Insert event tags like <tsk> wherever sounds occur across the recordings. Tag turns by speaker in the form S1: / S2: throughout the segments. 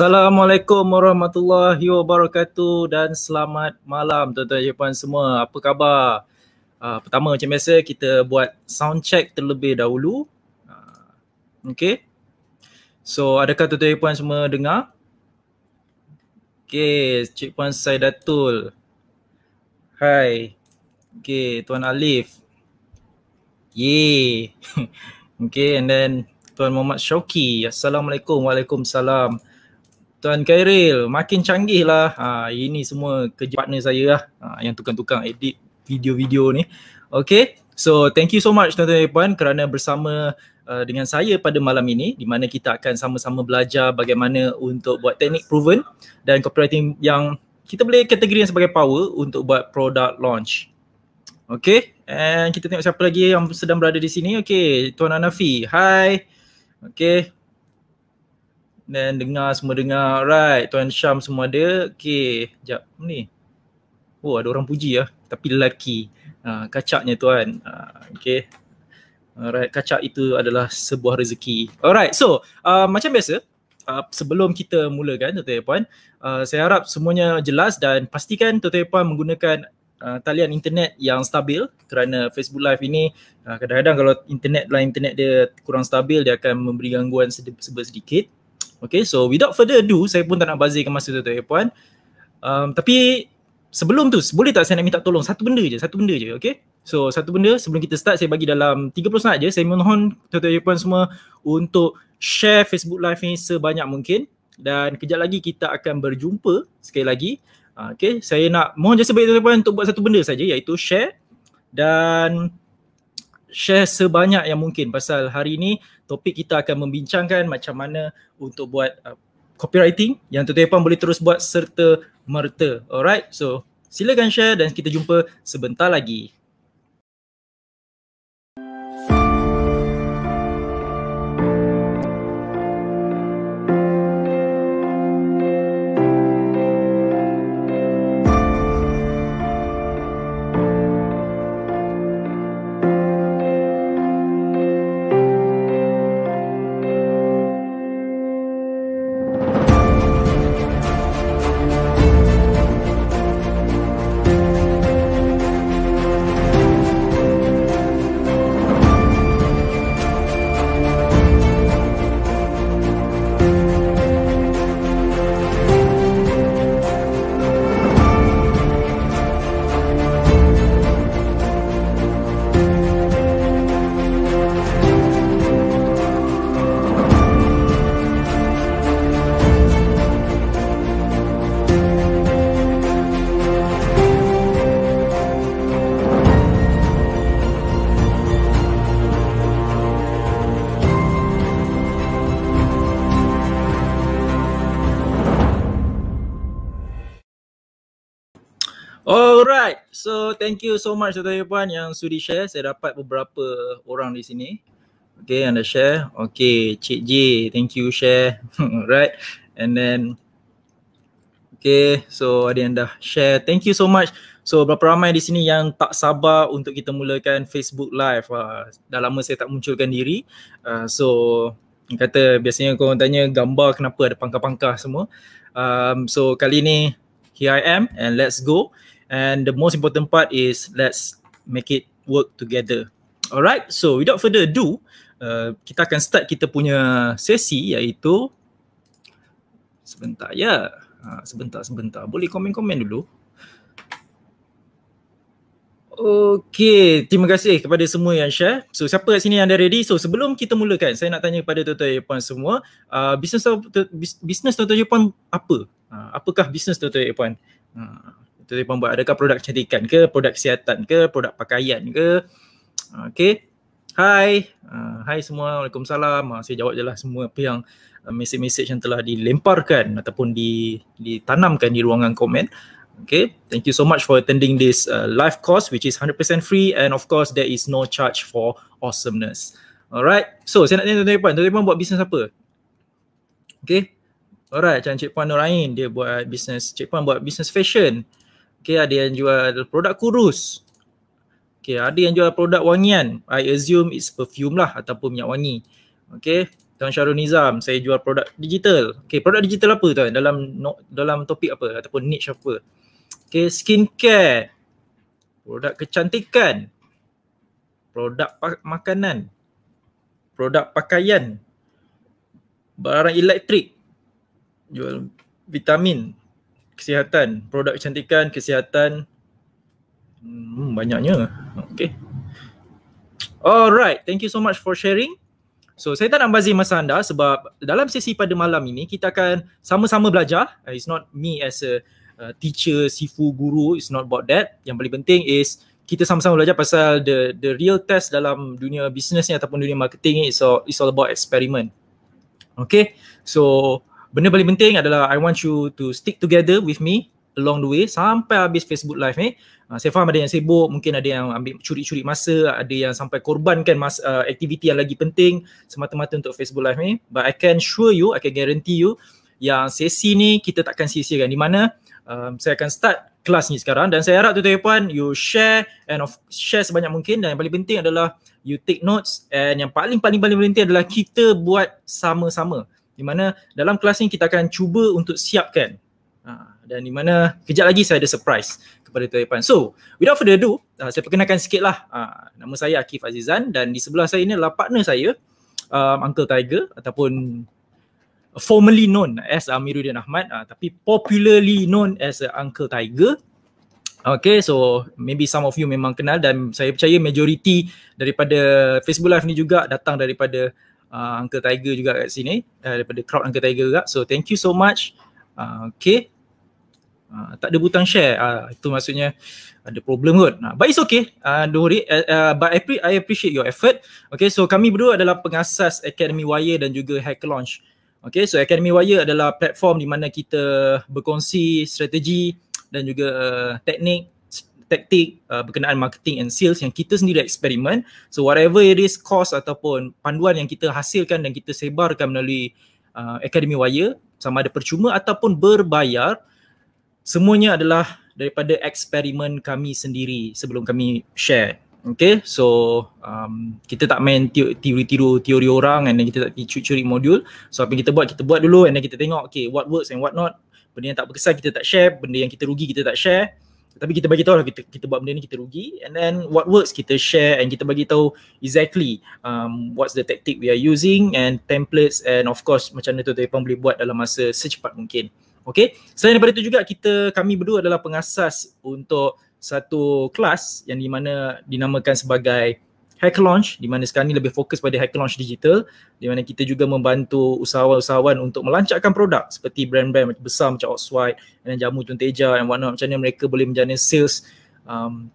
S1: Assalamualaikum warahmatullahi wabarakatuh dan selamat malam tuan-tuan dan puan semua. Apa khabar? Uh, pertama macam biasa kita buat sound check terlebih dahulu. Uh, ah, okay. So adakah tuan-tuan dan puan semua dengar? Okay, Cik Puan Saidatul. Hai. Okay, Tuan Alif. ye <laughs> okay, and then Tuan Muhammad Syauki. Assalamualaikum. Waalaikumsalam. Waalaikumsalam. Tuan Khairil, makin canggih lah. Ha, ini semua kerja partner saya lah ha, yang tukang-tukang edit video-video ni. Okay, so thank you so much tuan-tuan dan puan kerana bersama uh, dengan saya pada malam ini di mana kita akan sama-sama belajar bagaimana untuk buat teknik proven dan copywriting yang kita boleh kategorikan sebagai power untuk buat product launch. Okay, and kita tengok siapa lagi yang sedang berada di sini. Okay, Tuan Anafi. Hi. Okay, dan dengar semua dengar. Alright, Tuan Syam semua ada. Okay, sekejap. Ni. Oh, ada orang puji lah. Tapi lelaki. Ha, kacaknya tuan. Ha, okay. Alright, kacak itu adalah sebuah rezeki. Alright, so uh, macam biasa, uh, sebelum kita mulakan Tuan Tuan Puan, uh, saya harap semuanya jelas dan pastikan Tuan Tuan Puan menggunakan uh, talian internet yang stabil kerana Facebook Live ini uh, kadang-kadang kalau internet lah internet dia kurang stabil, dia akan memberi gangguan sedi- sebesar sedikit. Okay, so without further ado, saya pun tak nak bazirkan masa tu, Tuan Puan. Um, tapi sebelum tu, boleh tak saya nak minta tolong satu benda je, satu benda je, okay? So, satu benda sebelum kita start, saya bagi dalam 30 saat je, saya mohon Tuan-Tuan Puan semua untuk share Facebook Live ni sebanyak mungkin. Dan kejap lagi kita akan berjumpa sekali lagi. Ah, okay, saya nak mohon jasa baik Tuan-Tuan Puan untuk buat satu benda saja, iaitu share. Dan share sebanyak yang mungkin pasal hari ini topik kita akan membincangkan macam mana untuk buat uh, copywriting yang tuan-tuan boleh terus buat serta merta. Alright, so silakan share dan kita jumpa sebentar lagi. thank you so much tuan-tuan puan yang sudi share. Saya dapat beberapa orang di sini. Okay, yang dah share. Okay, Cik J, thank you share. <laughs> right. And then Okay, so ada yang dah share. Thank you so much. So berapa ramai di sini yang tak sabar untuk kita mulakan Facebook Live. Uh, dah lama saya tak munculkan diri. Uh, so kata biasanya korang tanya gambar kenapa ada pangkah-pangkah semua. Um, so kali ni here I am and let's go and the most important part is let's make it work together. Alright, so without further ado, uh, kita akan start kita punya sesi iaitu sebentar ya. Ha, sebentar, sebentar. Boleh komen-komen dulu. Okay, terima kasih kepada semua yang share. So siapa kat sini yang dah ready? So sebelum kita mulakan, saya nak tanya kepada Tuan-Tuan semua, uh, business, business Tuan-Tuan apa? Uh, apakah business Tuan-Tuan Uh, tu dia buat adakah produk kecantikan ke produk kesihatan ke produk pakaian ke okey hai uh, hai semua Waalaikumsalam uh, saya jawab je lah semua apa yang uh, mesej-mesej yang telah dilemparkan ataupun di, ditanamkan di ruangan komen okey thank you so much for attending this uh, live course which is 100% free and of course there is no charge for awesomeness alright so saya nak tanya tuan-tuan puan tuan-tuan buat bisnes apa okey Alright, macam Cik Puan Nurain, dia buat bisnes, Cik Puan buat bisnes fashion. Okay, ada yang jual produk kurus. Okay, ada yang jual produk wangian. I assume it's perfume lah ataupun minyak wangi. Okay, Tuan Syarul Nizam, saya jual produk digital. Okay, produk digital apa tuan? Dalam no, dalam topik apa ataupun niche apa? Okay, skincare. Produk kecantikan. Produk pa- makanan. Produk pakaian. Barang elektrik. Jual vitamin kesihatan, produk kecantikan, kesihatan hmm, banyaknya. Okay. Alright, thank you so much for sharing. So saya tak nak bazir masa anda sebab dalam sesi pada malam ini kita akan sama-sama belajar. Uh, it's not me as a uh, teacher, sifu, guru, it's not about that. Yang paling penting is kita sama-sama belajar pasal the the real test dalam dunia bisnes ni ataupun dunia marketing ni it's all, it's all about experiment. Okay, so benda paling penting adalah I want you to stick together with me along the way sampai habis Facebook live ni. Uh, saya faham ada yang sibuk, mungkin ada yang ambil curi-curi masa, ada yang sampai korbankan mas, uh, aktiviti yang lagi penting semata-mata untuk Facebook live ni. But I can sure you, I can guarantee you yang sesi ni kita takkan sia-siakan di mana um, saya akan start kelas ni sekarang dan saya harap tuan-tuan you share and of share sebanyak mungkin dan yang paling penting adalah you take notes and yang paling paling paling penting adalah kita buat sama-sama di mana dalam kelas ni kita akan cuba untuk siapkan ha, dan di mana kejap lagi saya ada surprise kepada Tuan Irfan. So, without further ado, uh, saya perkenalkan sikit lah. Uh, nama saya Akif Azizan dan di sebelah saya ni adalah partner saya, um, Uncle Tiger ataupun formerly known as Amiruddin Ahmad uh, tapi popularly known as Uncle Tiger. Okay, so maybe some of you memang kenal dan saya percaya majority daripada Facebook Live ni juga datang daripada uh, Uncle Tiger juga kat sini uh, daripada crowd Uncle Tiger juga. So thank you so much. Uh, okay. Uh, tak ada butang share. Uh, itu maksudnya ada problem kot. Uh, but it's okay. Uh, don't worry. Uh, uh, but I, pre- I appreciate your effort. Okay. So kami berdua adalah pengasas Academy Wire dan juga Hack Launch. Okay. So Academy Wire adalah platform di mana kita berkongsi strategi dan juga uh, teknik taktik uh, berkenaan marketing and sales yang kita sendiri eksperimen so whatever it is cost ataupun panduan yang kita hasilkan dan kita sebarkan melalui uh, Academy Wire sama ada percuma ataupun berbayar semuanya adalah daripada eksperimen kami sendiri sebelum kami share Okay, so um, kita tak main teori-teori teori orang and then kita tak curi-curi modul. So apa yang kita buat, kita buat dulu and then kita tengok okay what works and what not. Benda yang tak berkesan kita tak share, benda yang kita rugi kita tak share tapi kita bagi tahu lah kita kita buat benda ni kita rugi and then what works kita share and kita bagi tahu exactly um, what's the tactic we are using and templates and of course macam mana tu tu boleh buat dalam masa secepat mungkin okay selain daripada itu juga kita kami berdua adalah pengasas untuk satu kelas yang dimana dinamakan sebagai Hacker Launch di mana sekarang ni lebih fokus pada Hacker Launch digital di mana kita juga membantu usahawan-usahawan untuk melancarkan produk seperti brand-brand besar macam Oxwide dan Jamu Tunteja and what not macam mana mereka boleh menjana sales um,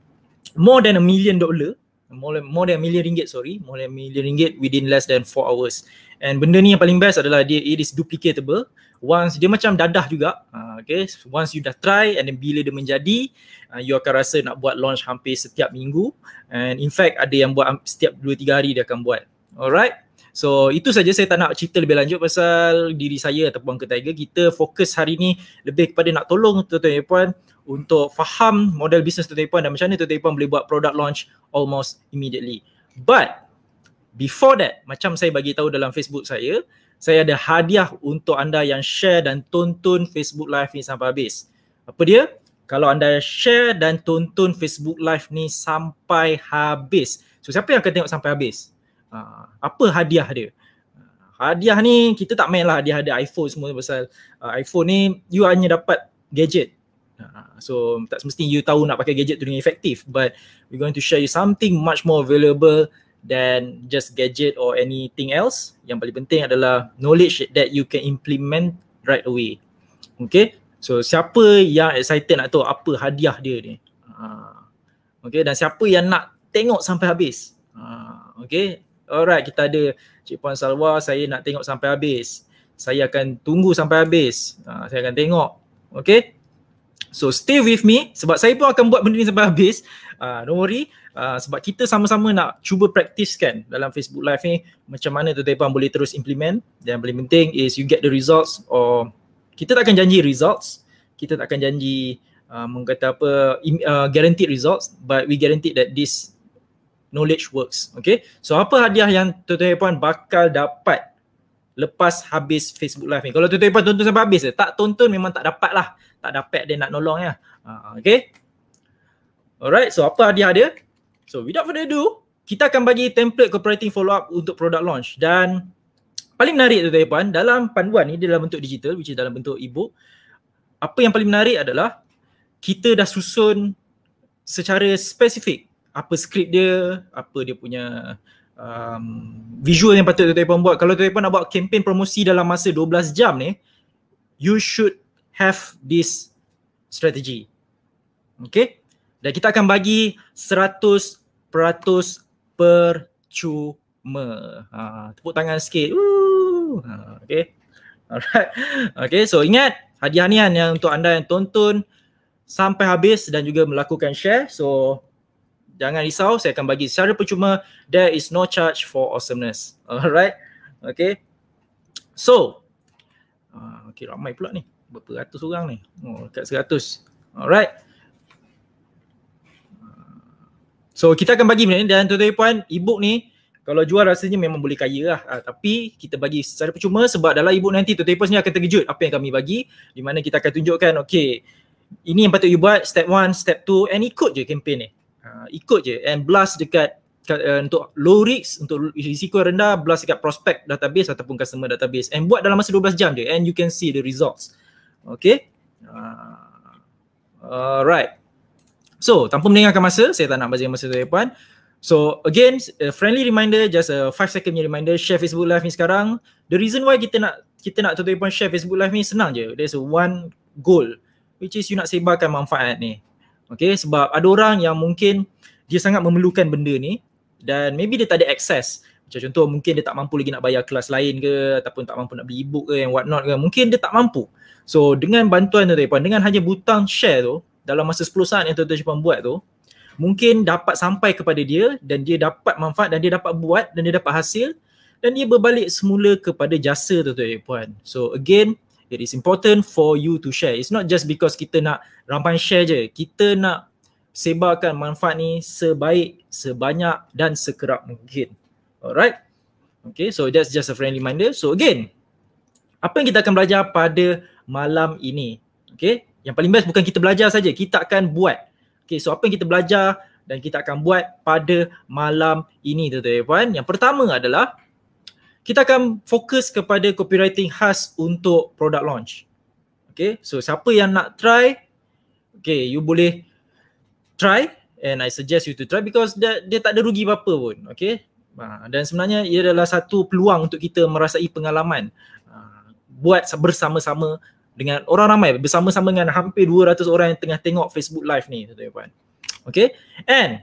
S1: more than a million dollar more than, more than a million ringgit sorry more than a million ringgit within less than 4 hours and benda ni yang paling best adalah dia it is duplicatable once dia macam dadah juga uh, okay once you dah try and then bila dia menjadi uh, you akan rasa nak buat launch hampir setiap minggu and in fact ada yang buat setiap 2 3 hari dia akan buat alright So itu saja saya tak nak cerita lebih lanjut pasal diri saya ataupun ke Tiger. Kita fokus hari ni lebih kepada nak tolong tuan-tuan dan puan untuk faham model bisnes tuan-tuan dan puan dan macam mana tuan-tuan dan puan boleh buat produk launch almost immediately. But before that, macam saya bagi tahu dalam Facebook saya, saya ada hadiah untuk anda yang share dan tonton Facebook live ni sampai habis. Apa dia? Kalau anda share dan tonton Facebook live ni sampai habis. So siapa yang akan tengok sampai habis? Ah, apa hadiah dia? Ah, hadiah ni kita tak main lah hadiah ada iPhone semua pasal ah, iPhone ni you hanya dapat gadget. so tak semestinya you tahu nak pakai gadget tu dengan efektif but we're going to share you something much more available than just gadget or anything else. Yang paling penting adalah knowledge that you can implement right away. Okay, so siapa yang excited nak tahu apa hadiah dia ni? Ah. okay, dan siapa yang nak tengok sampai habis? Ah, okay, alright kita ada Cik Puan Salwa, saya nak tengok sampai habis. Saya akan tunggu sampai habis. Ah, saya akan tengok. Okay, so stay with me sebab saya pun akan buat benda ni sampai habis uh, don't worry uh, sebab kita sama-sama nak cuba praktiskan dalam Facebook live ni macam mana tu depan boleh terus implement dan yang paling penting is you get the results or kita tak akan janji results kita tak akan janji uh, ah, mengkata apa uh, guaranteed results but we guaranteed that this knowledge works okay so apa hadiah yang tuan-tuan puan bakal dapat lepas habis Facebook live ni kalau tuan-tuan puan tonton sampai habis tak tonton memang tak dapat lah tak dapat dia nak nolong ya uh, okay Alright, so apa hadiah dia? So without further ado, kita akan bagi template copywriting follow up untuk product launch dan paling menarik tu tuan dalam panduan ni dalam bentuk digital which is dalam bentuk ebook. apa yang paling menarik adalah kita dah susun secara spesifik apa skrip dia, apa dia punya um, visual yang patut tuan-tuan buat. Kalau tuan-tuan nak buat kempen promosi dalam masa 12 jam ni, you should have this strategy. Okay? dan kita akan bagi 100% percuma. Ha, tepuk tangan sikit. Ha, okay. Alright. Okay, so ingat hadiah ni kan yang untuk anda yang tonton sampai habis dan juga melakukan share. So, jangan risau. Saya akan bagi secara percuma. There is no charge for awesomeness. Alright. Okay. So, uh, ha, okay ramai pula ni. Berapa ratus orang ni? Oh, dekat seratus. Alright. So kita akan bagi benda ni dan tuan-tuan puan e-book ni kalau jual rasanya memang boleh kaya lah. Uh, tapi kita bagi secara percuma sebab dalam e-book nanti tuan-tuan puan ni akan terkejut apa yang kami bagi di mana kita akan tunjukkan okay ini yang patut you buat step one, step two, and ikut je kempen ni. Uh, ikut je and blast dekat uh, untuk low risk, untuk risiko rendah blast dekat prospect database ataupun customer database and buat dalam masa 12 jam je and you can see the results. Okay. Uh, ah, alright. So tanpa meninggalkan masa, saya tak nak bazir masa tuan puan. So again, a friendly reminder, just a five second reminder, share Facebook live ni sekarang. The reason why kita nak kita nak tuan puan share Facebook live ni senang je. There's one goal which is you nak sebarkan manfaat ni. Okay, sebab ada orang yang mungkin dia sangat memerlukan benda ni dan maybe dia tak ada akses. Macam contoh mungkin dia tak mampu lagi nak bayar kelas lain ke ataupun tak mampu nak beli e-book ke and what not ke. Mungkin dia tak mampu. So dengan bantuan tuan dengan hanya butang share tu, dalam masa 10 saat yang tuan-tuan Jepang buat tu mungkin dapat sampai kepada dia dan dia dapat manfaat dan dia dapat buat dan dia dapat hasil dan dia berbalik semula kepada jasa tuan-tuan dan puan. So again, it is important for you to share. It's not just because kita nak rampai share je. Kita nak sebarkan manfaat ni sebaik, sebanyak dan sekerap mungkin. Alright? Okay, so that's just a friendly reminder. So again, apa yang kita akan belajar pada malam ini? Okay, yang paling best bukan kita belajar saja, kita akan buat. Okay, so apa yang kita belajar dan kita akan buat pada malam ini tuan-tuan dan puan. Yang pertama adalah kita akan fokus kepada copywriting khas untuk product launch. Okay, so siapa yang nak try, okay, you boleh try and I suggest you to try because dia, dia tak ada rugi apa-apa pun. Okay, ha, dan sebenarnya ia adalah satu peluang untuk kita merasai pengalaman ha, buat bersama-sama dengan orang ramai bersama-sama dengan hampir 200 orang yang tengah tengok Facebook live ni tuan-tuan puan. Okay and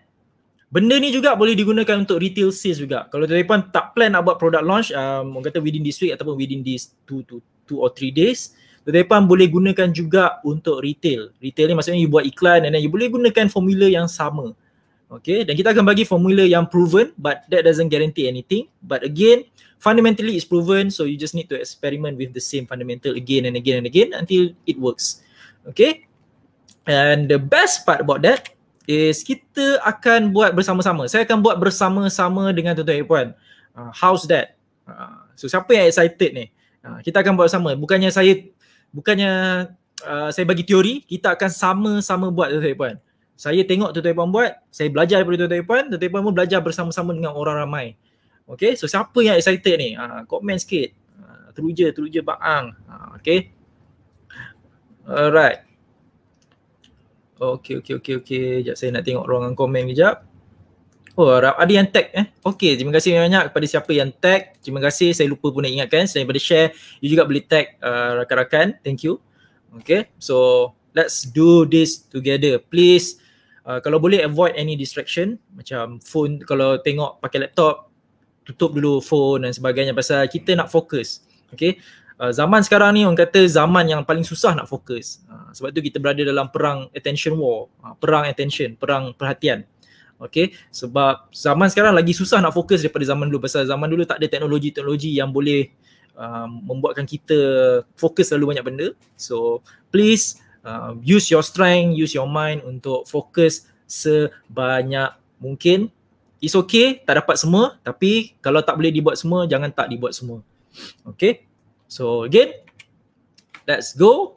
S1: benda ni juga boleh digunakan untuk retail sales juga. Kalau tuan-tuan puan tak plan nak buat product launch um, orang kata within this week ataupun within this 2 to 2 or 3 days tuan-tuan puan boleh gunakan juga untuk retail. Retail ni maksudnya you buat iklan and then you boleh gunakan formula yang sama. Okay dan kita akan bagi formula yang proven but that doesn't guarantee anything but again fundamentally it's proven so you just need to experiment with the same fundamental again and again and again until it works okay and the best part about that is kita akan buat bersama-sama saya akan buat bersama-sama dengan tuan-tuan dan puan uh, how's that uh, so siapa yang excited ni uh, kita akan buat sama bukannya saya bukannya uh, saya bagi teori kita akan sama-sama buat tuan-tuan dan puan saya tengok tuan-tuan dan puan buat saya belajar daripada tuan-tuan dan puan tuan-tuan pun belajar bersama-sama dengan orang ramai Okay, so siapa yang excited ni? Ha, ah, komen sikit. Ha, teruja, teruja baang. Ha, ah, okay. Alright. Okay, okay, okay, okay. Sekejap saya nak tengok ruangan komen kejap. Oh, ada yang tag eh. Okay, terima kasih banyak-banyak kepada siapa yang tag. Terima kasih, saya lupa pun nak ingatkan. Selain daripada share, you juga boleh tag uh, rakan-rakan. Thank you. Okay, so let's do this together. Please, uh, kalau boleh avoid any distraction. Macam phone, kalau tengok pakai laptop, tutup dulu phone dan sebagainya pasal kita nak fokus. Okay. Uh, ah, zaman sekarang ni orang kata zaman yang paling susah nak fokus. Uh, sebab tu kita berada dalam perang attention war. Uh, perang attention, perang perhatian. Okay. Sebab zaman sekarang lagi susah nak fokus daripada zaman dulu. Pasal zaman dulu tak ada teknologi-teknologi yang boleh uh, membuatkan kita fokus lalu banyak benda. So please uh, use your strength, use your mind untuk fokus sebanyak mungkin it's okay tak dapat semua tapi kalau tak boleh dibuat semua jangan tak dibuat semua okay so again let's go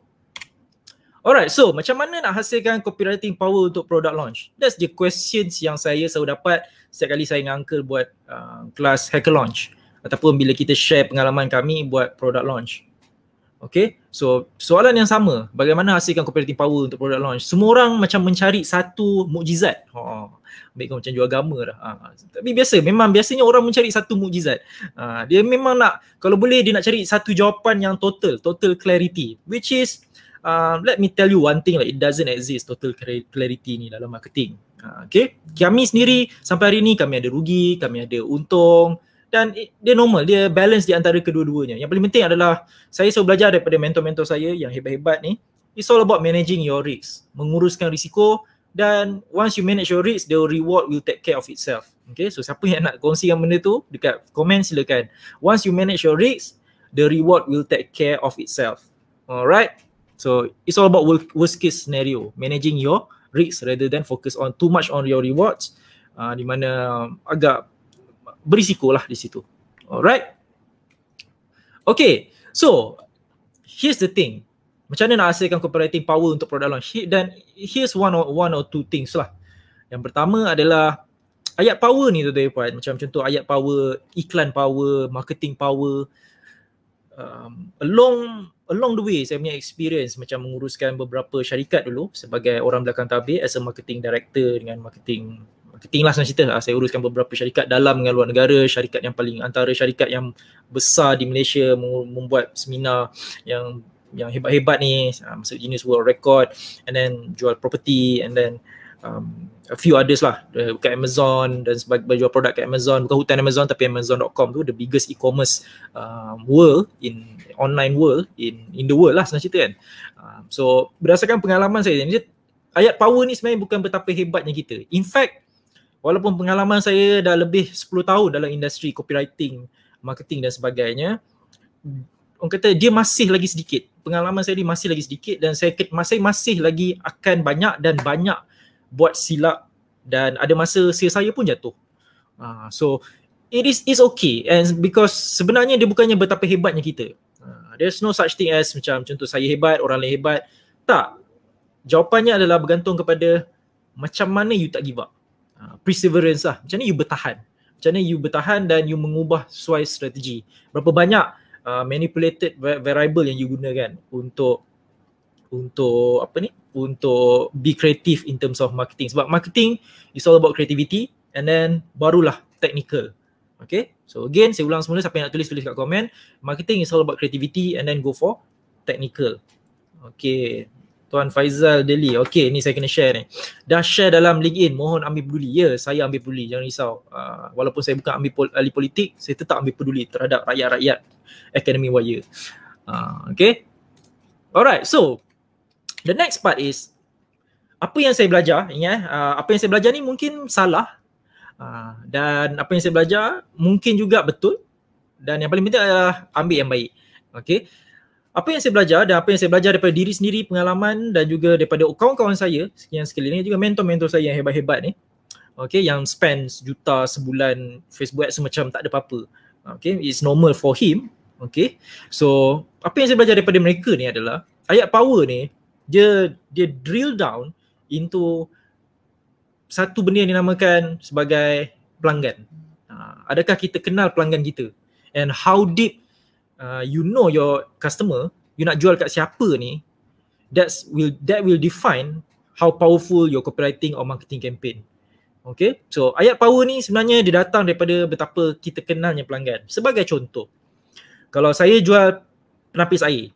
S1: alright so macam mana nak hasilkan copywriting power untuk product launch that's the questions yang saya selalu dapat setiap kali saya dengan uncle buat uh, kelas hacker launch ataupun bila kita share pengalaman kami buat product launch Okay, so soalan yang sama, bagaimana hasilkan competitive power untuk produk launch? Semua orang macam mencari satu mukjizat. Ha, ha. ambil macam jual agama dah. Ha, ha, tapi biasa, memang biasanya orang mencari satu mukjizat. Ha, dia memang nak, kalau boleh dia nak cari satu jawapan yang total, total clarity. Which is, uh, let me tell you one thing, like it doesn't exist total clarity ni dalam marketing. Ha, okay, kami sendiri sampai hari ni kami ada rugi, kami ada untung dan dia normal dia balance di antara kedua-duanya yang paling penting adalah saya selalu belajar daripada mentor-mentor saya yang hebat-hebat ni it's all about managing your risk menguruskan risiko dan once you manage your risk the reward will take care of itself okay so siapa yang nak kongsi yang benda tu dekat komen silakan once you manage your risk the reward will take care of itself alright so it's all about worst case scenario managing your risk rather than focus on too much on your rewards uh, di mana agak berisiko lah di situ. Alright. Okay. So, here's the thing. Macam mana nak hasilkan cooperating power untuk product launch? Dan here's one or, one or two things lah. Yang pertama adalah ayat power ni tu, tuan puan. Macam contoh ayat power, iklan power, marketing power. Um, along along the way saya punya experience macam menguruskan beberapa syarikat dulu sebagai orang belakang tabir as a marketing director dengan marketing tinggal senang cerita lah. saya uruskan beberapa syarikat dalam dengan luar negara syarikat yang paling antara syarikat yang besar di Malaysia membuat seminar yang yang hebat-hebat ni uh, ah, masuk Guinness World Record and then jual property and then um, a few others lah dekat Amazon dan sebagainya jual produk kat Amazon bukan hutan Amazon tapi Amazon.com tu the biggest e-commerce uh, world in online world in in the world lah senang cerita kan uh, so berdasarkan pengalaman saya ni ayat power ni sebenarnya bukan betapa hebatnya kita in fact walaupun pengalaman saya dah lebih 10 tahun dalam industri copywriting, marketing dan sebagainya, orang kata dia masih lagi sedikit. Pengalaman saya ni masih lagi sedikit dan saya masih masih lagi akan banyak dan banyak buat silap dan ada masa sales saya pun jatuh. Uh, so it is is okay and because sebenarnya dia bukannya betapa hebatnya kita. Uh, there's no such thing as macam contoh saya hebat, orang lain hebat. Tak. Jawapannya adalah bergantung kepada macam mana you tak give up. Ah, perseverance lah. Macam mana you bertahan? Macam mana you bertahan dan you mengubah sesuai strategi? Berapa banyak uh, manipulated variable yang you gunakan untuk untuk apa ni? Untuk be creative in terms of marketing. Sebab marketing is all about creativity and then barulah technical. Okay? So again, saya ulang semula siapa yang nak tulis, tulis kat komen. Marketing is all about creativity and then go for technical. Okay, Tuan Faizal Deli. Okey, ni saya kena share ni. Dah share dalam LinkedIn, mohon ambil peduli. Ya, saya ambil peduli. Jangan risau. Uh, walaupun saya bukan ambil pol- ahli politik, saya tetap ambil peduli terhadap rakyat-rakyat Academy Wire. Uh, ah, okay. Alright, so the next part is apa yang saya belajar, ya? Uh, apa yang saya belajar ni mungkin salah uh, dan apa yang saya belajar mungkin juga betul dan yang paling penting adalah ambil yang baik. Okay apa yang saya belajar dan apa yang saya belajar daripada diri sendiri, pengalaman dan juga daripada kawan-kawan saya yang sekeliling juga mentor-mentor saya yang hebat-hebat ni. Okay, yang spend juta sebulan Facebook ads macam tak ada apa-apa. Okay, it's normal for him. Okay, so apa yang saya belajar daripada mereka ni adalah ayat power ni dia dia drill down into satu benda yang dinamakan sebagai pelanggan. Ha, adakah kita kenal pelanggan kita? And how deep uh, you know your customer, you nak jual kat siapa ni, that will that will define how powerful your copywriting or marketing campaign. Okay, so ayat power ni sebenarnya dia datang daripada betapa kita kenalnya pelanggan. Sebagai contoh, kalau saya jual penapis air,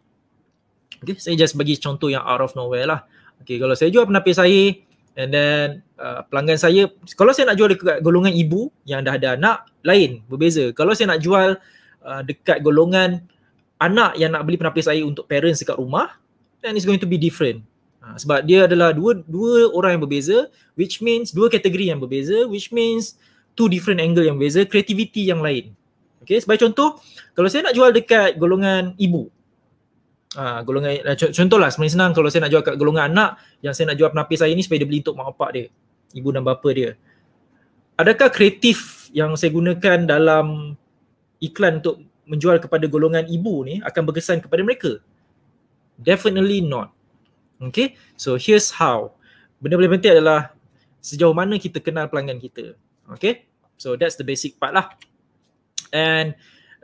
S1: okay, saya just bagi contoh yang out of nowhere lah. Okay, kalau saya jual penapis air, And then uh, pelanggan saya, kalau saya nak jual dekat golongan ibu yang dah ada anak, lain, berbeza. Kalau saya nak jual Uh, dekat golongan anak yang nak beli penapis air untuk parents dekat rumah then it's going to be different uh, sebab dia adalah dua dua orang yang berbeza which means dua kategori yang berbeza which means two different angle yang berbeza creativity yang lain okay sebagai contoh kalau saya nak jual dekat golongan ibu Ha, golongan eh, contohlah sebenarnya senang kalau saya nak jual kat golongan anak yang saya nak jual penapis saya ni supaya dia beli untuk mak bapak dia ibu dan bapa dia adakah kreatif yang saya gunakan dalam iklan untuk menjual kepada golongan ibu ni akan berkesan kepada mereka? Definitely not. Okay, so here's how. Benda paling penting adalah sejauh mana kita kenal pelanggan kita. Okay, so that's the basic part lah. And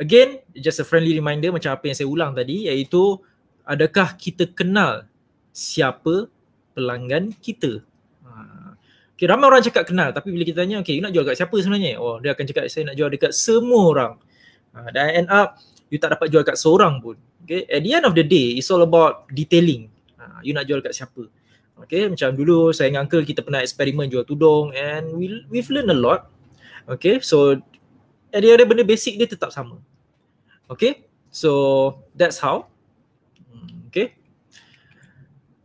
S1: again, just a friendly reminder macam apa yang saya ulang tadi iaitu adakah kita kenal siapa pelanggan kita? Ha. Okay, ramai orang cakap kenal tapi bila kita tanya, okay, you nak jual dekat siapa sebenarnya? Oh, dia akan cakap saya nak jual dekat semua orang uh, dan end up you tak dapat jual kat seorang pun okay at the end of the day it's all about detailing uh, you nak jual kat siapa okay macam dulu saya dengan uncle kita pernah eksperimen jual tudung and we we've learned a lot okay so ada ada benda basic dia tetap sama okay so that's how hmm, okay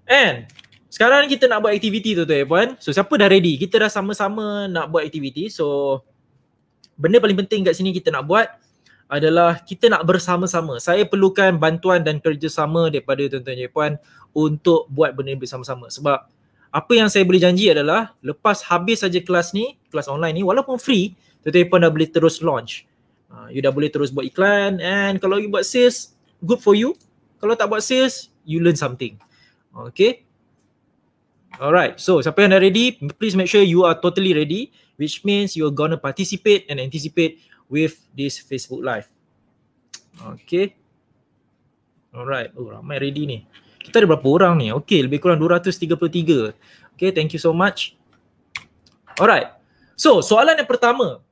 S1: and sekarang kita nak buat aktiviti tu tu ya puan. So siapa dah ready? Kita dah sama-sama nak buat aktiviti. So benda paling penting kat sini kita nak buat adalah kita nak bersama-sama. Saya perlukan bantuan dan kerjasama daripada tuan-tuan dan puan untuk buat benda bersama-sama. Sebab apa yang saya boleh janji adalah lepas habis saja kelas ni, kelas online ni walaupun free, tuan-tuan puan dah boleh terus launch. Ha, you dah boleh terus buat iklan and kalau you buat sales, good for you. Kalau tak buat sales, you learn something. Okay. Alright, so siapa yang dah ready, please make sure you are totally ready which means you are gonna participate and anticipate with this Facebook live. Okay. Alright. Oh, ramai ready ni. Kita ada berapa orang ni? Okay, lebih kurang 233. Okay, thank you so much. Alright. So, soalan yang pertama.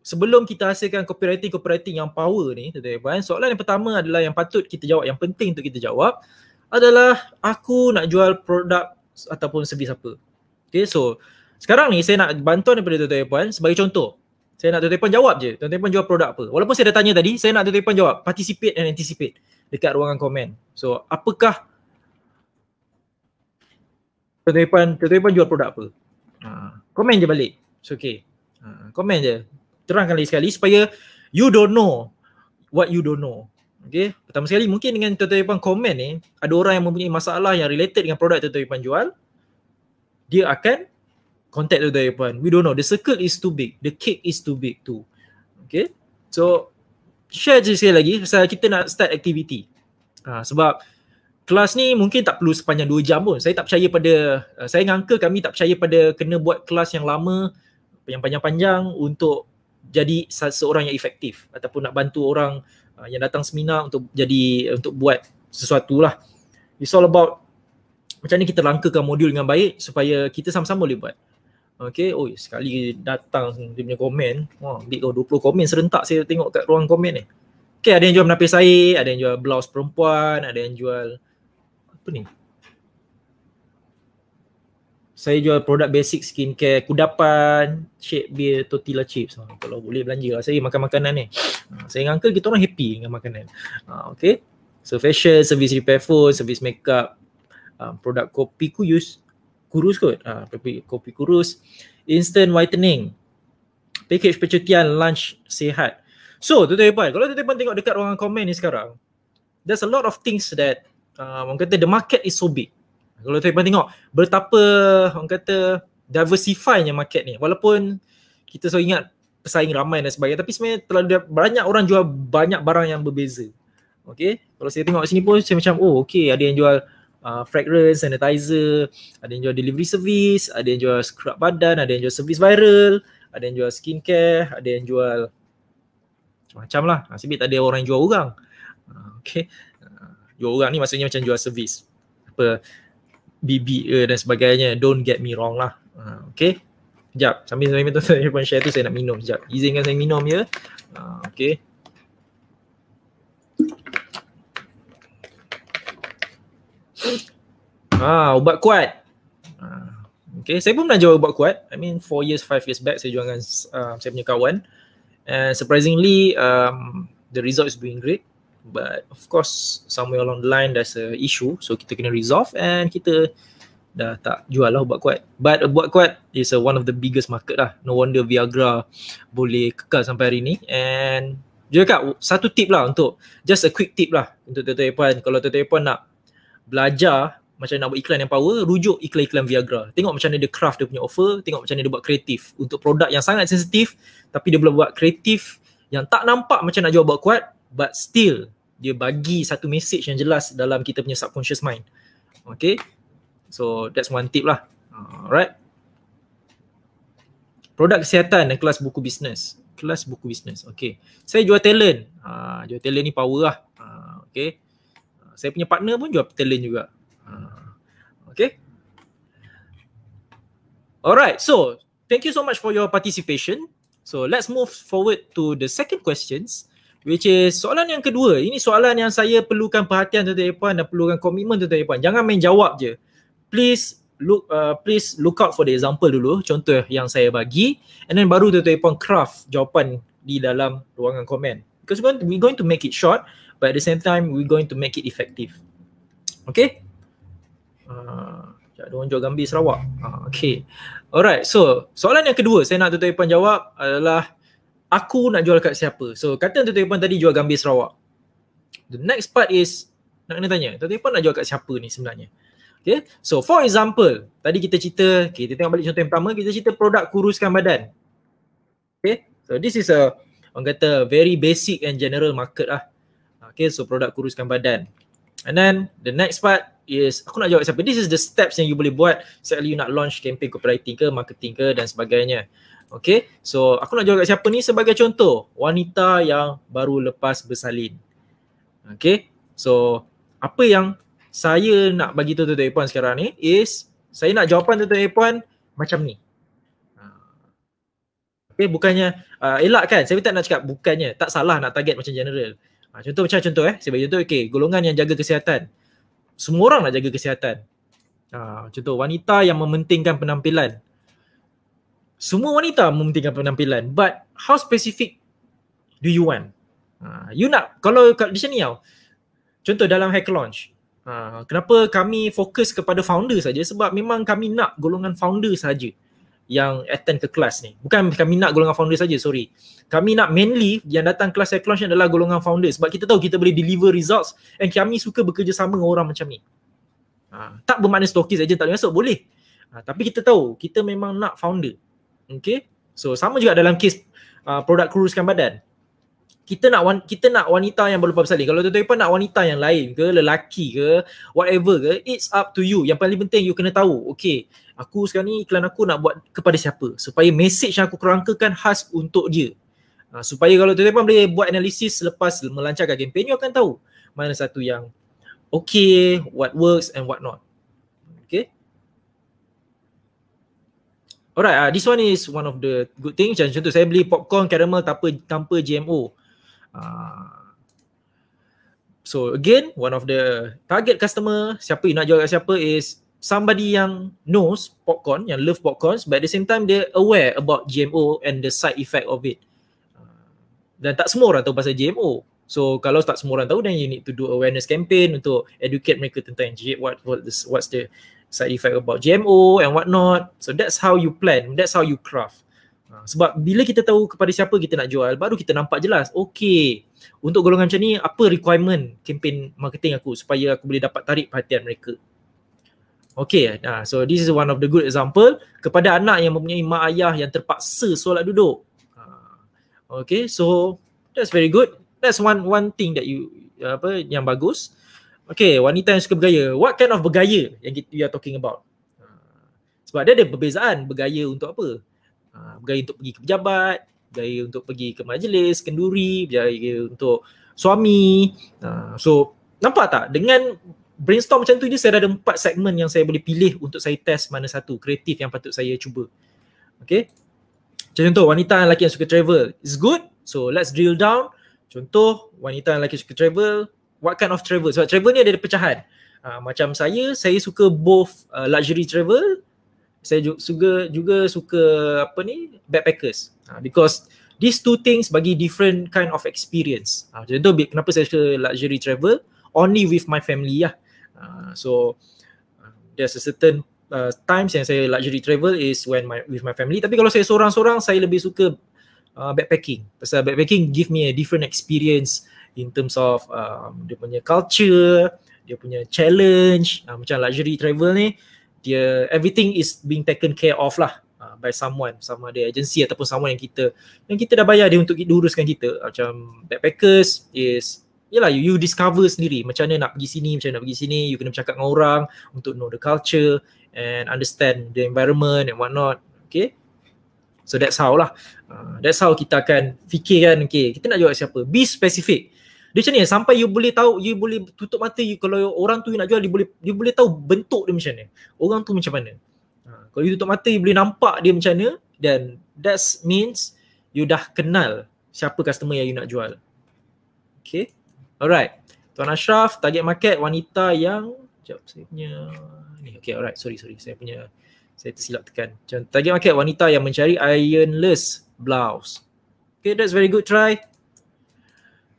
S1: Sebelum kita hasilkan copywriting-copywriting yang power ni, tuan-tuan, soalan yang pertama adalah yang patut kita jawab, yang penting untuk kita jawab adalah aku nak jual produk ataupun servis apa. Okay, so sekarang ni saya nak bantuan daripada tuan-tuan sebagai contoh. Saya nak tuan-tuan jawab je. Tuan-tuan jawab produk apa. Walaupun saya dah tanya tadi, saya nak tuan-tuan jawab. Participate and anticipate dekat ruangan komen. So, apakah tuan-tuan, tuan-tuan jual produk apa? Ha, komen je balik. It's okay. Ha, komen je. Terangkan lagi sekali supaya you don't know what you don't know. Okay. Pertama sekali, mungkin dengan tuan-tuan komen ni, ada orang yang mempunyai masalah yang related dengan produk tuan-tuan jual, dia akan contact tu dari puan. We don't know. The circle is too big. The cake is too big too. Okay. So, share je sekali lagi pasal kita nak start activity. Ha, sebab kelas ni mungkin tak perlu sepanjang 2 jam pun. Saya tak percaya pada, uh, saya dengan uncle kami tak percaya pada kena buat kelas yang lama, yang panjang-panjang untuk jadi seorang yang efektif ataupun nak bantu orang uh, yang datang seminar untuk jadi, untuk buat sesuatu lah. It's all about macam ni kita langkakan modul dengan baik supaya kita sama-sama boleh buat. Okay, oi sekali datang dia punya komen. Wah, ambil kau 20 komen serentak saya tengok kat ruang komen ni. Okay, ada yang jual menapis air, ada yang jual blouse perempuan, ada yang jual apa ni? Saya jual produk basic skincare kudapan, shake beer, tortilla chips. Ha, kalau boleh belanja lah saya makan makanan ni. Ha, saya dengan uncle kita orang happy dengan makanan. Ha, okay. So fashion, service repair phone, service makeup, uh, produk kopi ku use kurus kot uh, kopi, kopi kurus instant whitening package percutian lunch sihat so tu tu kalau tu tengok dekat ruangan komen ni sekarang there's a lot of things that uh, orang kata the market is so big kalau tu tengok betapa orang kata diversify diversifynya market ni walaupun kita selalu ingat pesaing ramai dan sebagainya tapi sebenarnya terlalu banyak orang jual banyak barang yang berbeza Okay, kalau saya tengok sini pun saya macam, oh okay ada yang jual uh, fragrance, sanitizer, ada yang jual delivery service, ada yang jual scrub badan, ada yang jual service viral, ada yang jual skincare, ada yang jual macam lah. Nasib ah, tak ada orang yang jual orang. Ah, okay. jual orang ni maksudnya macam jual servis, Apa, BB dan sebagainya. Don't get me wrong lah. okay. Sekejap. Sambil sambil <laughs> tu saya pun share tu saya nak minum sekejap. Izinkan saya minum ya. okay. Ah, ubat kuat. Ah, okay, saya pun pernah jual ubat kuat. I mean 4 years, 5 years back saya jual dengan uh, ah, saya punya kawan. And surprisingly, um, the result is doing great. But of course, somewhere along the line there's a issue. So kita kena resolve and kita dah tak jual lah ubat kuat. But ubat kuat is a one of the biggest market lah. No wonder Viagra boleh kekal sampai hari ni. And juga kak, satu tip lah untuk, just a quick tip lah untuk tuan-tuan Kalau tuan-tuan nak belajar macam nak buat iklan yang power, rujuk iklan-iklan Viagra. Tengok macam mana dia craft dia punya offer, tengok macam mana dia buat kreatif. Untuk produk yang sangat sensitif, tapi dia boleh buat kreatif yang tak nampak macam nak jual buat kuat, but still dia bagi satu message yang jelas dalam kita punya subconscious mind. Okay? So that's one tip lah. Alright? Produk kesihatan dan kelas buku bisnes. Kelas buku bisnes. Okay. Saya jual talent. Uh, jual talent ni power lah. Uh, okay saya punya partner pun jual talent juga. Ha. Okay. Alright, so thank you so much for your participation. So let's move forward to the second questions which is soalan yang kedua. Ini soalan yang saya perlukan perhatian tuan-tuan puan dan perlukan komitmen tuan-tuan puan. Jangan main jawab je. Please look uh, please look out for the example dulu contoh yang saya bagi and then baru tuan-tuan puan craft jawapan di dalam ruangan komen. Because we're going to make it short but at the same time we going to make it effective okay ah uh, ada orang jual gambir Sarawak uh, okay alright so soalan yang kedua saya nak tuan-tuan jawab adalah aku nak jual kat siapa so kata tuan-tuan tadi jual gambir Sarawak the next part is nak kena tanya tuan-tuan nak jual kat siapa ni sebenarnya Okay. So for example, tadi kita cerita, okay, kita tengok balik contoh yang pertama, kita cerita produk kuruskan badan. Okay, so this is a, orang kata very basic and general market lah. Okay, so produk kuruskan badan. And then the next part is aku nak jawab siapa. This is the steps yang you boleh buat sekali you nak launch campaign copywriting ke marketing ke dan sebagainya. Okay, so aku nak jawab siapa ni sebagai contoh wanita yang baru lepas bersalin. Okay, so apa yang saya nak bagi tu tuan-tuan puan sekarang ni is saya nak jawapan tuan-tuan puan macam ni. Okay, ha. bukannya uh, elak kan? Saya tak nak cakap bukannya. Tak salah nak target macam general. Ha, contoh macam contoh eh. Saya bagi contoh, okay, golongan yang jaga kesihatan. Semua orang nak jaga kesihatan. Ha, contoh, wanita yang mementingkan penampilan. Semua wanita mementingkan penampilan. But how specific do you want? Ha, you nak, kalau di sini tau. Contoh dalam hack launch. Ha, kenapa kami fokus kepada founder saja? Sebab memang kami nak golongan founder saja yang attend ke kelas ni. Bukan kami nak golongan founder saja, sorry. Kami nak mainly yang datang kelas saya launch adalah golongan founder sebab kita tahu kita boleh deliver results and kami suka bekerjasama dengan orang macam ni. Ha, tak bermakna stokis saja tak masuk, boleh. Ha, tapi kita tahu kita memang nak founder. Okay? So sama juga dalam kes uh, produk kuruskan badan. Kita nak kita nak wanita yang berlupa bersalin. Kalau tuan-tuan pun nak wanita yang lain ke, lelaki ke, whatever ke, it's up to you. Yang paling penting you kena tahu, okay, aku sekarang ni iklan aku nak buat kepada siapa supaya message yang aku kerangkakan khas untuk dia uh, supaya kalau tuan-tuan boleh buat analisis selepas melancarkan kempen you akan tahu mana satu yang okay what works and what not okay alright uh, this one is one of the good things macam contoh saya beli popcorn caramel tanpa, tanpa GMO uh, ah, So again, one of the target customer, siapa you nak jual kat siapa is somebody yang knows popcorn, yang love popcorn but at the same time dia aware about GMO and the side effect of it. Ah, dan tak semua orang tahu pasal GMO. So kalau tak semua orang tahu then you need to do awareness campaign untuk educate mereka tentang GMO, what, what this, what's the side effect about GMO and what not. So that's how you plan, that's how you craft. Ah, sebab bila kita tahu kepada siapa kita nak jual, baru kita nampak jelas, okay, untuk golongan macam ni, apa requirement campaign marketing aku supaya aku boleh dapat tarik perhatian mereka. Okay, uh, ah, so this is one of the good example kepada anak yang mempunyai mak ayah yang terpaksa solat duduk. Uh, ah, okay, so that's very good. That's one one thing that you apa yang bagus. Okay, wanita yang suka bergaya. What kind of bergaya yang kita are talking about? Uh, sebab dia ada perbezaan bergaya untuk apa? Uh, bergaya untuk pergi ke pejabat, bergaya untuk pergi ke majlis, kenduri, bergaya untuk suami. Uh, so, nampak tak? Dengan brainstorm macam tu je saya ada empat segmen yang saya boleh pilih untuk saya test mana satu kreatif yang patut saya cuba. Okay. Macam contoh wanita dan lelaki yang suka travel is good. So let's drill down. Contoh wanita dan lelaki suka travel. What kind of travel? Sebab travel ni ada, pecahan. Uh, macam saya, saya suka both uh, luxury travel. Saya juga, juga suka apa ni backpackers. Uh, because these two things bagi different kind of experience. Uh, contoh kenapa saya suka luxury travel? Only with my family lah. Ya. Uh, so there's a certain uh, times yang saya luxury travel is when my with my family. Tapi kalau saya seorang-seorang saya lebih suka uh, backpacking. Pasal backpacking give me a different experience in terms of um, dia punya culture, dia punya challenge. Uh, macam luxury travel ni dia everything is being taken care of lah ah, by someone sama ada agensi ataupun someone yang kita yang kita dah bayar dia untuk uruskan kita macam backpackers is yelah you, you discover sendiri macam mana nak pergi sini, macam mana nak pergi sini, you kena bercakap dengan orang untuk know the culture and understand the environment and what not, okay. So that's how lah. Uh, that's how kita akan fikirkan, okay, kita nak jual siapa. Be specific. Dia macam ni, sampai you boleh tahu, you boleh tutup mata you kalau orang tu you nak jual, you boleh, you boleh tahu bentuk dia macam ni. Orang tu macam mana. Ha, kalau you tutup mata, you boleh nampak dia macam ni dan that means you dah kenal siapa customer yang you nak jual. Okay. Alright. Tuan Ashraf, target market wanita yang jap saya punya ni. Okay, alright. Sorry, sorry. Saya punya saya tersilap tekan. Macam target market wanita yang mencari ironless blouse. Okay, that's very good try.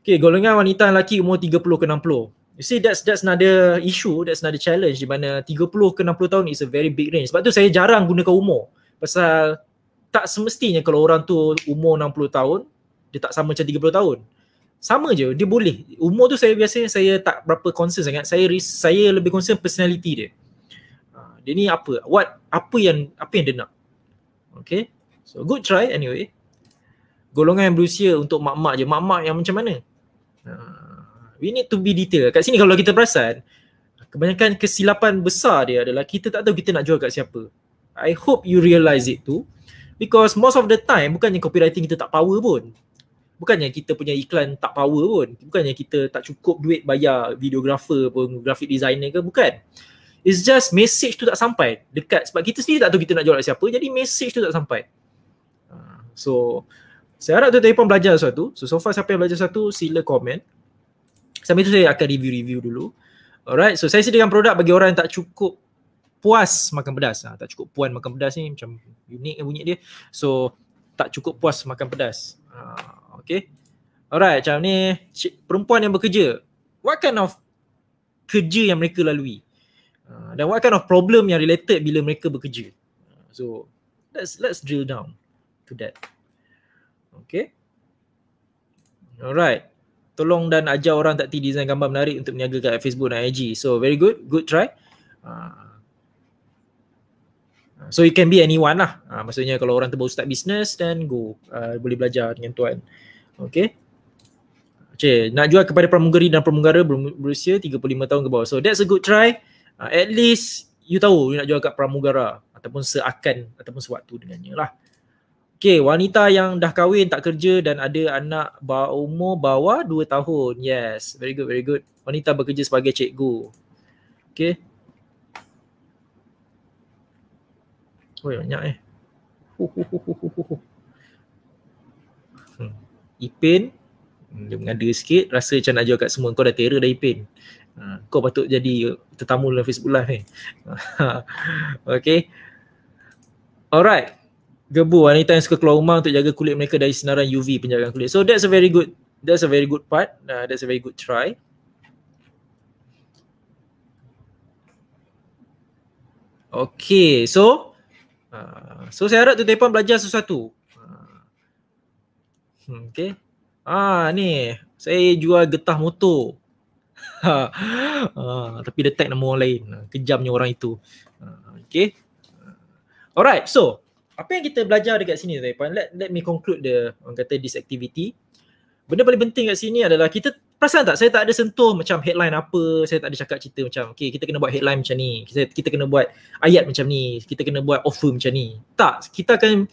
S1: Okay, golongan wanita lelaki umur 30 ke 60. You see, that's that's another issue, that's another challenge di mana 30 ke 60 tahun is a very big range. Sebab tu saya jarang gunakan umur. Pasal tak semestinya kalau orang tu umur 60 tahun, dia tak sama macam 30 tahun sama je dia boleh umur tu saya biasanya saya tak berapa concern sangat saya saya lebih concern personality dia ha, dia ni apa what apa yang apa yang dia nak okay so good try anyway golongan yang berusia untuk mak-mak je mak-mak yang macam mana ha, we need to be detail kat sini kalau kita perasan kebanyakan kesilapan besar dia adalah kita tak tahu kita nak jual kat siapa i hope you realize it too because most of the time bukannya copywriting kita tak power pun bukannya kita punya iklan tak power pun bukannya kita tak cukup duit bayar videographer pun graphic designer ke bukan it's just message tu tak sampai dekat sebab kita sendiri tak tahu kita nak jual kat siapa jadi message tu tak sampai ha, so saya harap tu tadi pun belajar sesuatu so so far siapa yang belajar satu sila komen sambil tu saya akan review-review dulu alright so saya sediakan produk bagi orang yang tak cukup puas makan pedas ha, tak cukup puan makan pedas ni macam unik bunyi dia so tak cukup puas makan pedas ha, Okay. Alright, macam ni perempuan yang bekerja. What kind of kerja yang mereka lalui? Ah, dan what kind of problem yang related bila mereka bekerja? So, let's let's drill down to that. Okay. Alright. Tolong dan ajar orang tak design gambar menarik untuk meniaga kat Facebook dan IG. So, very good. Good try. Uh, So it can be anyone lah. Uh, maksudnya kalau orang tu baru start business then go uh, boleh belajar dengan tuan. Uh, Okay. Okay, nak jual kepada pramugari dan pramugara berusia 35 tahun ke bawah. So that's a good try. Uh, at least you tahu you nak jual kat pramugara ataupun seakan ataupun sewaktu dengannya lah. Okay, wanita yang dah kahwin tak kerja dan ada anak umur bawah 2 tahun. Yes, very good, very good. Wanita bekerja sebagai cikgu. Okay. Oh, banyak eh. Ho, ho, ho, ho, ho, ho. Ipin hmm. dia mengada sikit rasa macam nak jawab kat semua kau dah terror dah Ipin uh, kau patut jadi tetamu dalam Facebook live ni eh. <laughs> okay alright gebu wanita yang suka keluar rumah untuk jaga kulit mereka dari sinaran UV penjagaan kulit so that's a very good that's a very good part uh, that's a very good try Okay, so uh, so saya harap tu Tepan belajar sesuatu. Hmm, okay. Ah ni saya jual getah motor. <laughs> ah, tapi dia tag nama orang lain. Ah, kejamnya orang itu. Ah, okay. Alright. So apa yang kita belajar dekat sini tadi Let, let me conclude the orang kata this activity. Benda paling penting kat sini adalah kita perasan tak saya tak ada sentuh macam headline apa, saya tak ada cakap cerita macam okay kita kena buat headline macam ni, kita, kita kena buat ayat macam ni, kita kena buat offer macam ni. Tak, kita akan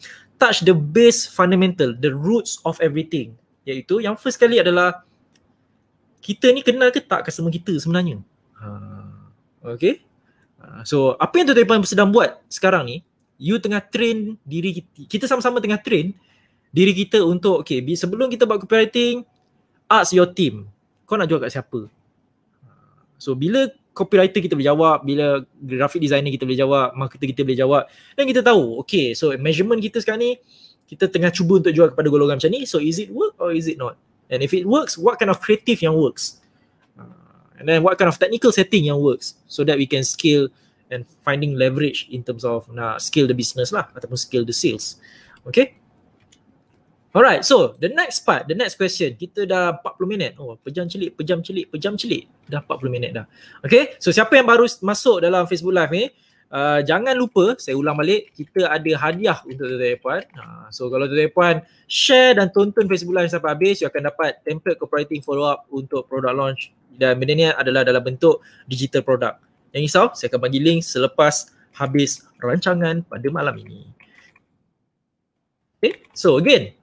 S1: touch the base fundamental, the roots of everything. Iaitu yang first kali adalah kita ni kenal ke tak customer kita sebenarnya? Ha, okay. Ah, so apa yang tuan-tuan sedang buat sekarang ni, you tengah train diri kita. Kita sama-sama tengah train diri kita untuk okay, sebelum kita buat copywriting, ask your team. Kau nak jual kat siapa? Ah, so bila copywriter kita boleh jawab, bila graphic designer kita boleh jawab, marketer kita boleh jawab dan kita tahu, okay, so measurement kita sekarang ni kita tengah cuba untuk jual kepada golongan macam ni, so is it work or is it not? And if it works, what kind of creative yang works? Ah, and then what kind of technical setting yang works so that we can scale and finding leverage in terms of nak scale the business lah ataupun scale the sales. Okay? Alright, so the next part, the next question, kita dah 40 minit. Oh, pejam celik, pejam celik, pejam celik. Dah 40 minit dah. Okay, so siapa yang baru masuk dalam Facebook Live ni, uh, jangan lupa, saya ulang balik, kita ada hadiah untuk Tuan Puan. Uh, so kalau Tuan Puan share dan tonton Facebook Live sampai habis, you akan dapat template copywriting follow up untuk product launch dan benda ni adalah dalam bentuk digital product. Yang risau, saya akan bagi link selepas habis rancangan pada malam ini. Okay, so again,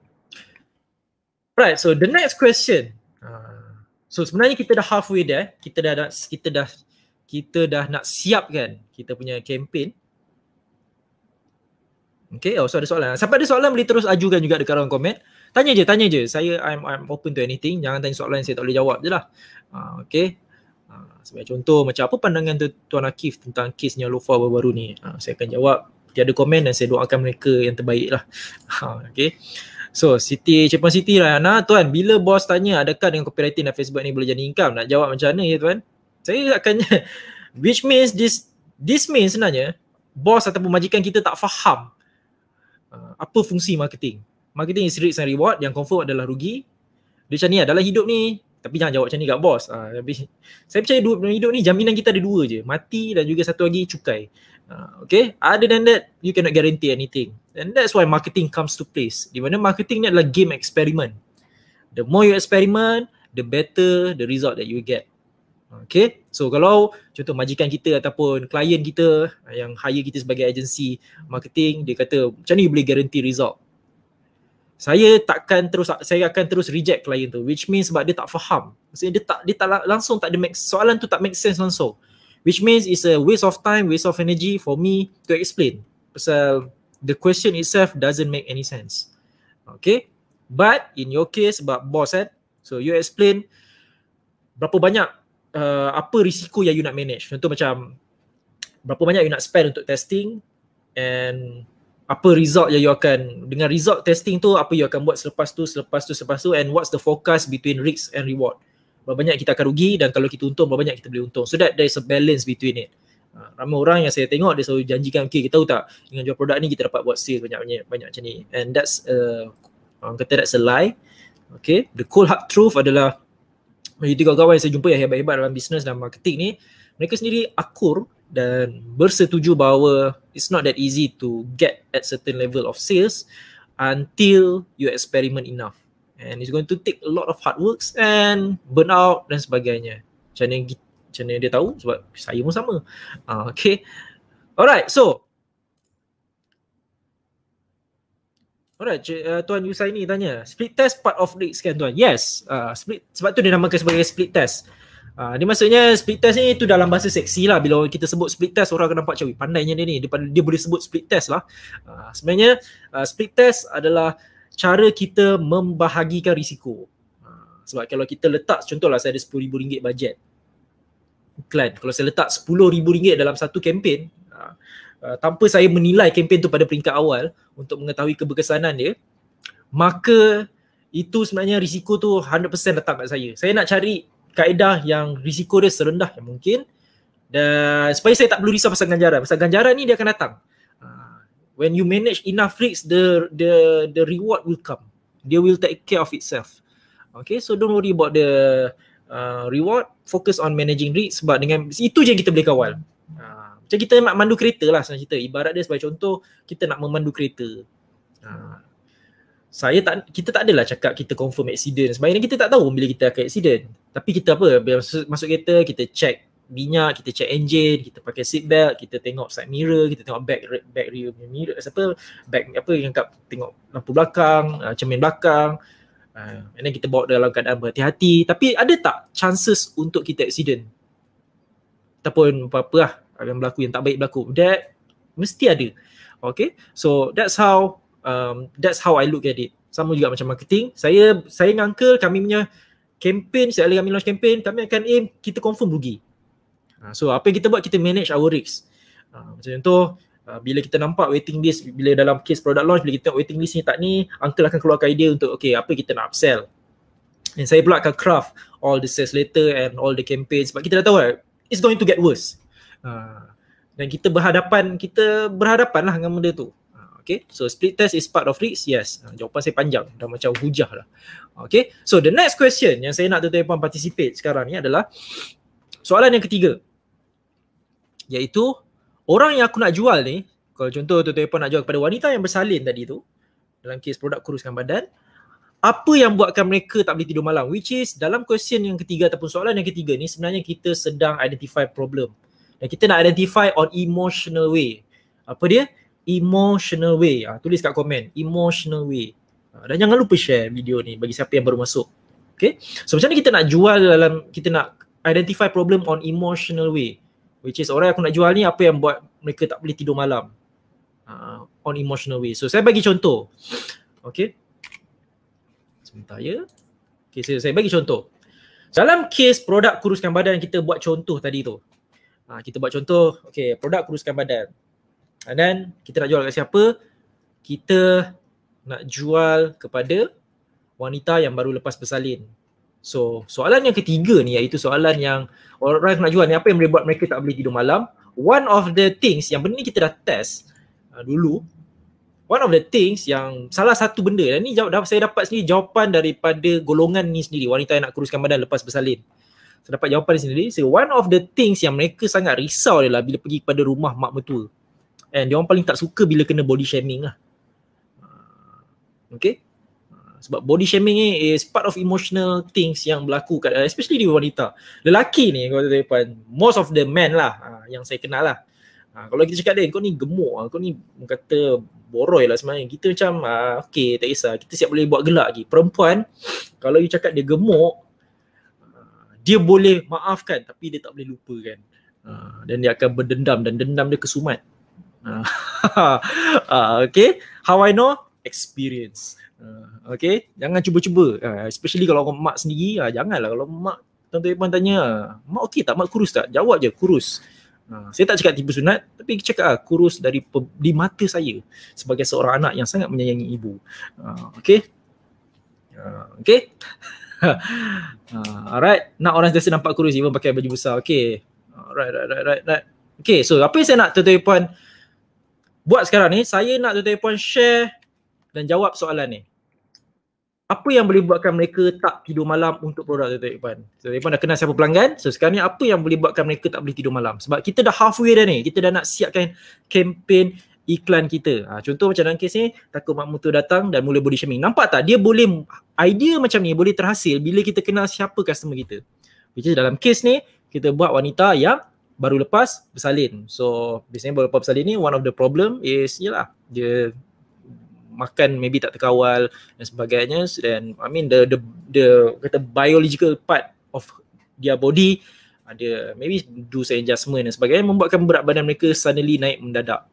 S1: Alright, so the next question. Uh, so sebenarnya kita dah halfway there. Eh. Kita dah, dah kita dah kita dah nak siapkan kita punya campaign. Okay, oh so ada soalan. Siapa ada soalan boleh terus ajukan juga dekat orang komen. Tanya je, tanya je. Saya I'm, I'm open to anything. Jangan tanya soalan saya tak boleh jawab je lah. Uh, okay. Uh, sebagai contoh macam apa pandangan tu, Tuan Akif tentang kesnya Lofa baru-baru ni. Uh, saya akan jawab. Tiada komen dan saya doakan mereka yang terbaik lah. Uh, okay. So Siti Cepang Siti lah Nah tuan bila bos tanya adakah dengan copywriting dan Facebook ni boleh jadi income Nak jawab macam mana ya tuan Saya akan <laughs> Which means this This means sebenarnya Bos ataupun majikan kita tak faham uh, Apa fungsi marketing Marketing is risk and reward yang confirm adalah rugi Dia macam ni lah dalam hidup ni Tapi jangan jawab macam ni kat bos uh, tapi, <laughs> Saya percaya dua, dalam hidup ni jaminan kita ada dua je Mati dan juga satu lagi cukai uh, Okay other than that you cannot guarantee anything And that's why marketing comes to place. Di mana marketing ni adalah game experiment. The more you experiment, the better the result that you get. Okay, so kalau contoh majikan kita ataupun klien kita yang hire kita sebagai agensi marketing, dia kata macam ni boleh guarantee result. Saya takkan terus, saya akan terus reject klien tu which means sebab dia tak faham. Maksudnya dia tak, dia tak langsung tak ada, make, soalan tu tak make sense langsung. Which means it's a waste of time, waste of energy for me to explain. Pasal the question itself doesn't make any sense. Okay. But in your case about boss kan, so you explain berapa banyak uh, apa risiko yang you nak manage. Contoh macam berapa banyak you nak spend untuk testing and apa result yang you akan dengan result testing tu apa you akan buat selepas tu selepas tu selepas tu and what's the focus between risk and reward berapa banyak kita akan rugi dan kalau kita untung berapa banyak kita boleh untung so that there is a balance between it Ha, ramai orang yang saya tengok dia selalu janjikan okay kita tahu tak dengan jual produk ni kita dapat buat sales banyak-banyak banyak macam ni and that's uh, orang kata that's a lie okay the cool hard truth adalah majoriti kawan-kawan yang saya jumpa yang hebat-hebat dalam bisnes dan marketing ni mereka sendiri akur dan bersetuju bahawa it's not that easy to get at certain level of sales until you experiment enough and it's going to take a lot of hard works and burn out dan sebagainya macam yang macam mana dia tahu sebab saya pun sama. Uh, okay. Alright, so. Alright, uh, Tuan ni tanya. Split test part of risk kan Tuan? Yes. Uh, split, sebab tu dia namakan sebagai split test. Uh, dia maksudnya split test ni tu dalam bahasa seksi lah bila kita sebut split test orang akan nampak cawi pandainya dia ni dia, dia boleh sebut split test lah uh, sebenarnya uh, split test adalah cara kita membahagikan risiko uh, sebab kalau kita letak contohlah saya ada RM10,000 bajet iklan. Kalau saya letak RM10,000 dalam satu kempen uh, uh, tanpa saya menilai kempen tu pada peringkat awal untuk mengetahui keberkesanan dia, maka itu sebenarnya risiko tu 100% letak kat saya. Saya nak cari kaedah yang risiko dia serendah yang mungkin dan supaya saya tak perlu risau pasal ganjaran. Pasal ganjaran ni dia akan datang. Uh, when you manage enough risk, the the the reward will come. They will take care of itself. Okay, so don't worry about the uh, reward fokus on managing risk sebab dengan itu je kita boleh kawal uh, macam kita nak mandu kereta lah senang cerita ibarat dia sebagai contoh kita nak memandu kereta uh, saya tak kita tak adalah cakap kita confirm accident sebab kita tak tahu bila kita akan accident tapi kita apa masuk, masuk kereta kita check minyak kita check engine kita pakai seat belt kita tengok side mirror kita tengok back back rear mirror apa back apa yang kat tengok lampu belakang ah, cermin belakang Uh, and then kita bawa dalam keadaan berhati-hati. Tapi ada tak chances untuk kita accident? Ataupun apa-apa lah yang berlaku, yang tak baik berlaku. That mesti ada. Okay. So that's how um, that's how I look at it. Sama juga macam marketing. Saya saya dengan Uncle, kami punya campaign, saya akan kami launch campaign, kami akan aim, kita confirm rugi. Uh, so apa yang kita buat, kita manage our risks. Uh, ah, macam contoh, Ah, bila kita nampak waiting list bila dalam case product launch bila kita tengok waiting list ni tak ni uncle akan keluarkan idea untuk okay apa kita nak upsell dan saya pula akan craft all the sales letter and all the campaign sebab kita dah tahu it's going to get worse uh, dan kita berhadapan kita berhadapan lah dengan benda tu uh, okay so split test is part of risk yes uh, jawapan saya panjang dah macam hujah lah okay so the next question yang saya nak tuan-tuan participate sekarang ni adalah soalan yang ketiga iaitu orang yang aku nak jual ni kalau contoh tu tuan nak jual kepada wanita yang bersalin tadi tu dalam kes produk kuruskan badan apa yang buatkan mereka tak boleh tidur malam which is dalam question yang ketiga ataupun soalan yang ketiga ni sebenarnya kita sedang identify problem dan kita nak identify on emotional way apa dia emotional way ha, tulis kat komen emotional way ha, dan jangan lupa share video ni bagi siapa yang baru masuk Okay, so macam mana kita nak jual dalam kita nak identify problem on emotional way which is orang yang aku nak jual ni apa yang buat mereka tak boleh tidur malam uh, on emotional way so saya bagi contoh okay sebentar ya okay so saya bagi contoh dalam kes produk kuruskan badan kita buat contoh tadi tu uh, kita buat contoh okay produk kuruskan badan and then kita nak jual kat siapa kita nak jual kepada wanita yang baru lepas bersalin So soalan yang ketiga ni iaitu soalan yang orang nak jual ni apa yang boleh buat mereka tak boleh tidur malam. One of the things yang benda ni kita dah test uh, dulu One of the things yang salah satu benda dan lah, ni jawab, saya dapat sendiri jawapan daripada golongan ni sendiri wanita yang nak kuruskan badan lepas bersalin. Saya dapat jawapan ni sendiri. So one of the things yang mereka sangat risau adalah bila pergi kepada rumah mak mertua. And dia orang paling tak suka bila kena body shaming lah. Uh, okay sebab body shaming ni is part of emotional things yang berlaku kat uh, especially di wanita. Lelaki ni kalau depan most of the men lah uh, yang saya kenal lah. Uh, kalau kita cakap dia kau ni gemuk, uh, kau ni kata boroi lah sebenarnya. Kita macam uh, okay tak kisah, kita siap boleh buat gelak lagi. Perempuan <sniffs> kalau you cakap dia gemuk uh, dia boleh maafkan tapi dia tak boleh lupakan. Uh, dan dia akan berdendam dan dendam dia kesumat. Uh, <laughs> uh okay, how I know? Experience. Uh, Okay, jangan cuba-cuba. Ha, especially kalau orang mak sendiri, ha, janganlah kalau mak tuan-tuan tanya, ha, mak okey tak? Mak kurus tak? Jawab je, kurus. Saya tak cakap tiba sunat, tapi cakap lah, kurus dari di mata saya sebagai seorang anak yang sangat menyayangi ibu. Okay? Okay? <laughs> alright, nak orang sentiasa nampak kurus even pakai baju besar. Okay. Alright, right, right, right, right. Okay, so apa yang saya nak tuan-tuan buat sekarang ni, saya nak tuan-tuan share dan jawab soalan ni apa yang boleh buatkan mereka tak tidur malam untuk produk Dr. Iqbal? So, Iqbal dah kenal siapa pelanggan. So, sekarang ni apa yang boleh buatkan mereka tak boleh tidur malam? Sebab kita dah halfway dah ni. Kita dah nak siapkan kempen iklan kita. Ha, contoh macam dalam kes ni, takut mak mutu datang dan mula body shaming. Nampak tak? Dia boleh, idea macam ni boleh terhasil bila kita kenal siapa customer kita. Which is dalam kes ni, kita buat wanita yang baru lepas bersalin. So, biasanya baru lepas bersalin ni, one of the problem is, yelah, dia makan maybe tak terkawal dan sebagainya dan I mean the the the kata biological part of their body ada maybe do some adjustment dan sebagainya membuatkan berat badan mereka suddenly naik mendadak.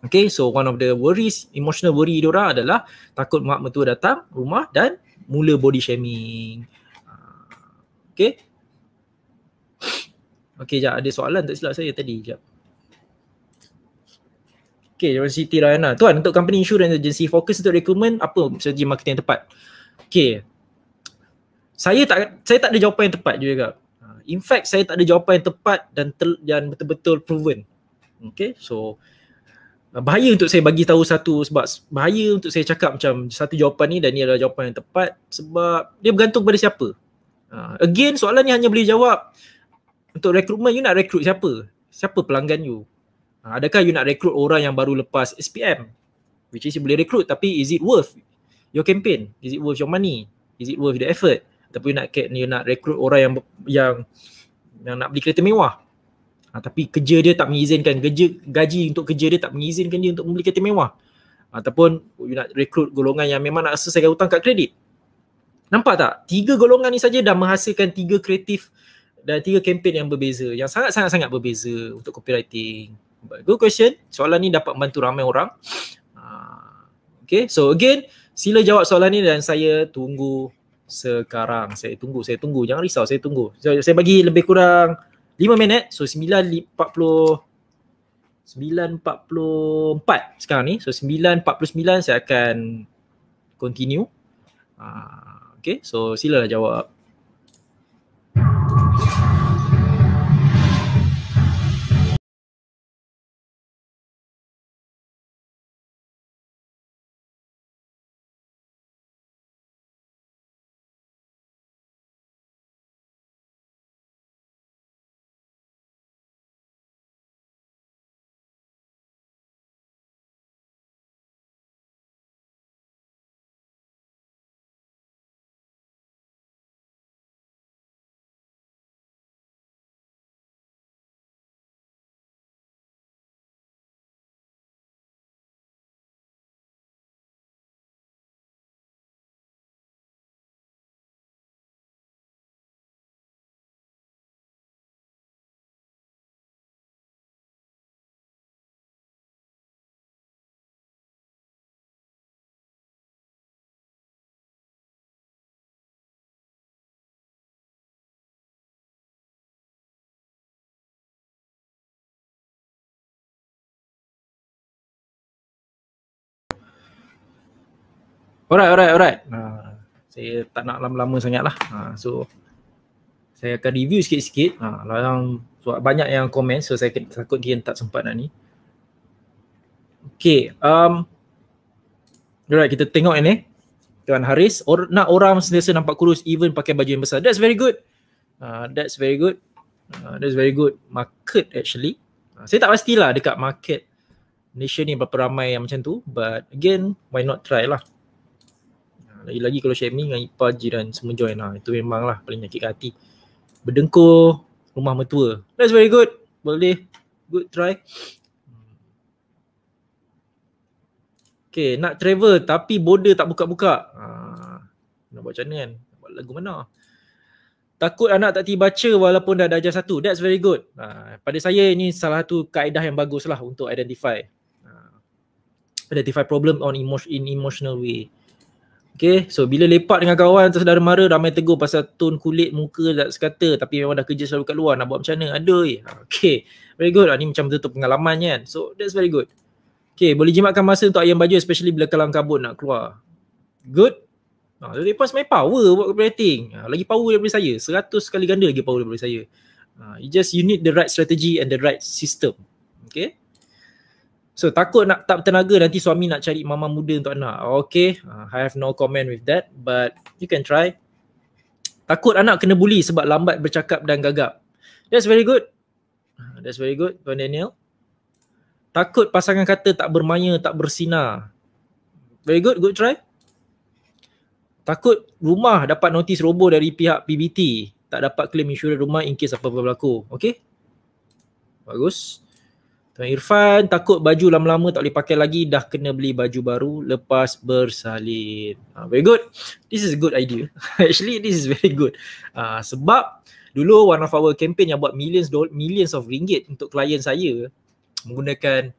S1: Okay, so one of the worries, emotional worry diorang adalah takut mak mertua datang rumah dan mula body shaming. Ah, okay. Okay, jap. Ada soalan tak silap saya tadi? Jap. Okay, daripada Siti Rayana. Tuan, untuk company insurance agency, fokus untuk recruitment, apa strategi marketing yang tepat? Okay. Saya tak saya tak ada jawapan yang tepat juga. Ha, in fact, saya tak ada jawapan yang tepat dan ter, dan betul-betul proven. Okay, so uh, bahaya untuk saya bagi tahu satu sebab bahaya untuk saya cakap macam satu jawapan ni dan ni adalah jawapan yang tepat sebab dia bergantung pada siapa. Ha, again, soalan ni hanya boleh jawab untuk recruitment, you nak recruit siapa? Siapa pelanggan you? Ha, adakah you nak rekrut orang yang baru lepas SPM which is you boleh rekrut tapi is it worth your campaign is it worth your money is it worth the effort ataupun you nak get, you nak rekrut orang yang yang yang nak beli kereta mewah ha, tapi kerja dia tak mengizinkan kerja gaji untuk kerja dia tak mengizinkan dia untuk membeli kereta mewah ataupun you nak rekrut golongan yang memang nak selesaikan hutang kad kredit nampak tak tiga golongan ni saja dah menghasilkan tiga kreatif dan tiga kempen yang berbeza yang sangat-sangat-sangat berbeza untuk copywriting But good question. Soalan ni dapat membantu ramai orang. Uh, okay, so again, sila jawab soalan ni dan saya tunggu sekarang. Saya tunggu, saya tunggu. Jangan risau, saya tunggu. So, saya bagi lebih kurang 5 minit. So, 9.40... 9.44 sekarang ni. So, 9.49 saya akan continue. Uh, okay, so silalah jawab. Alright, alright, alright. Ha, saya tak nak lama-lama sangat lah. Ha, so, saya akan review sikit-sikit. Ha, so banyak yang komen, so saya takut dia tak sempat nak ni. Okay, um, alright, kita tengok ini. Tuan Haris, or, nak orang sentiasa nampak kurus even pakai baju yang besar. That's very good. Uh, that's very good. Uh, that's very good market actually. Uh, saya tak pastilah dekat market Malaysia ni berapa ramai yang macam tu. But again, why not try lah. Lagi-lagi ha, kalau shaming dengan ipar jiran semua join lah. Itu memang lah paling nyakit hati. Berdengkur rumah metua. That's very good. Boleh. Good try. Okay, nak travel tapi border tak buka-buka. Ha, nak buat macam mana kan? Buat lagu mana? Takut anak tak tiba baca walaupun dah darjah satu. That's very good. Ha, pada saya ini salah satu kaedah yang bagus lah untuk identify. Ha, identify problem on emotion, in emotional way. Okay, so bila lepak dengan kawan atau saudara mara, ramai tegur pasal tone kulit muka tak sekata tapi memang dah kerja selalu kat luar, nak buat macam mana? Ada eh. Okay, very good. Ini ha, macam betul-betul pengalaman kan. So, that's very good. Okay, boleh jimatkan masa untuk ayam baju especially bila kelam kabut nak keluar. Good. Ah, ha, lepas main power buat copywriting. Ha, lagi power daripada saya. seratus kali ganda lagi power daripada saya. Ha, you just, you need the right strategy and the right system. Okay. So takut nak tak tenaga nanti suami nak cari mama muda untuk anak. Okay, uh, I have no comment with that but you can try. Takut anak kena bully sebab lambat bercakap dan gagap. That's very good. Uh, that's very good, Tuan Daniel. Takut pasangan kata tak bermaya, tak bersinar. Very good, good try. Takut rumah dapat notis robo dari pihak PBT. Tak dapat claim insurans rumah in case apa-apa berlaku. Okay. Bagus. Bagus. Tuan Irfan takut baju lama-lama tak boleh pakai lagi dah kena beli baju baru lepas bersalin. Uh, very good. This is a good idea. <laughs> Actually this is very good. Uh, sebab dulu one of our campaign yang buat millions millions of ringgit untuk klien saya menggunakan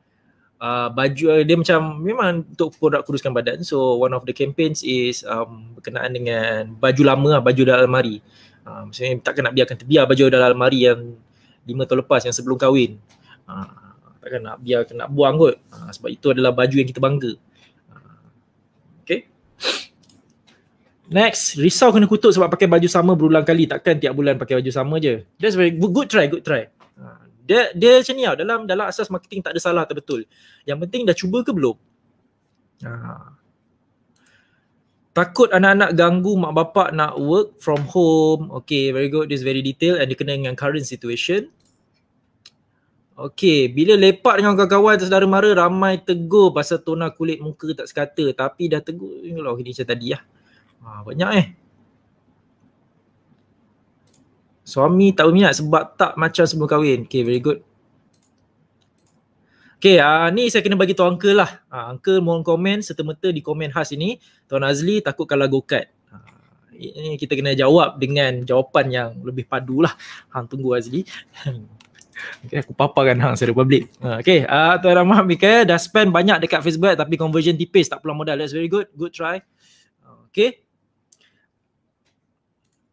S1: uh, baju dia macam memang untuk produk kuruskan badan. So one of the campaigns is um, berkenaan dengan baju lama, baju dalam almari. Uh, maksudnya takkan nak biarkan terbiar baju dalam almari yang 5 tahun lepas yang sebelum kahwin. Uh, takkan nak biar kena buang kot ha, sebab itu adalah baju yang kita bangga ah, okay next risau kena kutuk sebab pakai baju sama berulang kali takkan tiap bulan pakai baju sama je that's very good, good try good try ha, dia dia macam ni tau dalam dalam asas marketing tak ada salah atau betul yang penting dah cuba ke belum ha. Takut anak-anak ganggu mak bapak nak work from home. Okay, very good. This very detail and dia kena dengan current situation. Okey, bila lepak dengan kawan-kawan saudara mara ramai tegur pasal tona kulit muka tak sekata tapi dah tegur tengoklah okay, macam tadi lah. Ha, banyak eh. Suami tak berminat sebab tak macam sebelum kahwin. Okay, very good. Okey uh, ni saya kena bagi tuan Uncle lah. Uh, uncle mohon komen serta-merta di komen khas ini. Tuan Azli takut kalau go-kart. Uh, ah, ini kita kena jawab dengan jawapan yang lebih padu lah. Hang tunggu Azli. <laughs> Okay, aku papa kan hang secara public. Ha, okay, uh, Tuan Rahmat Mikael dah spend banyak dekat Facebook tapi conversion tipis, tak pulang modal. That's very good. Good try. Okay.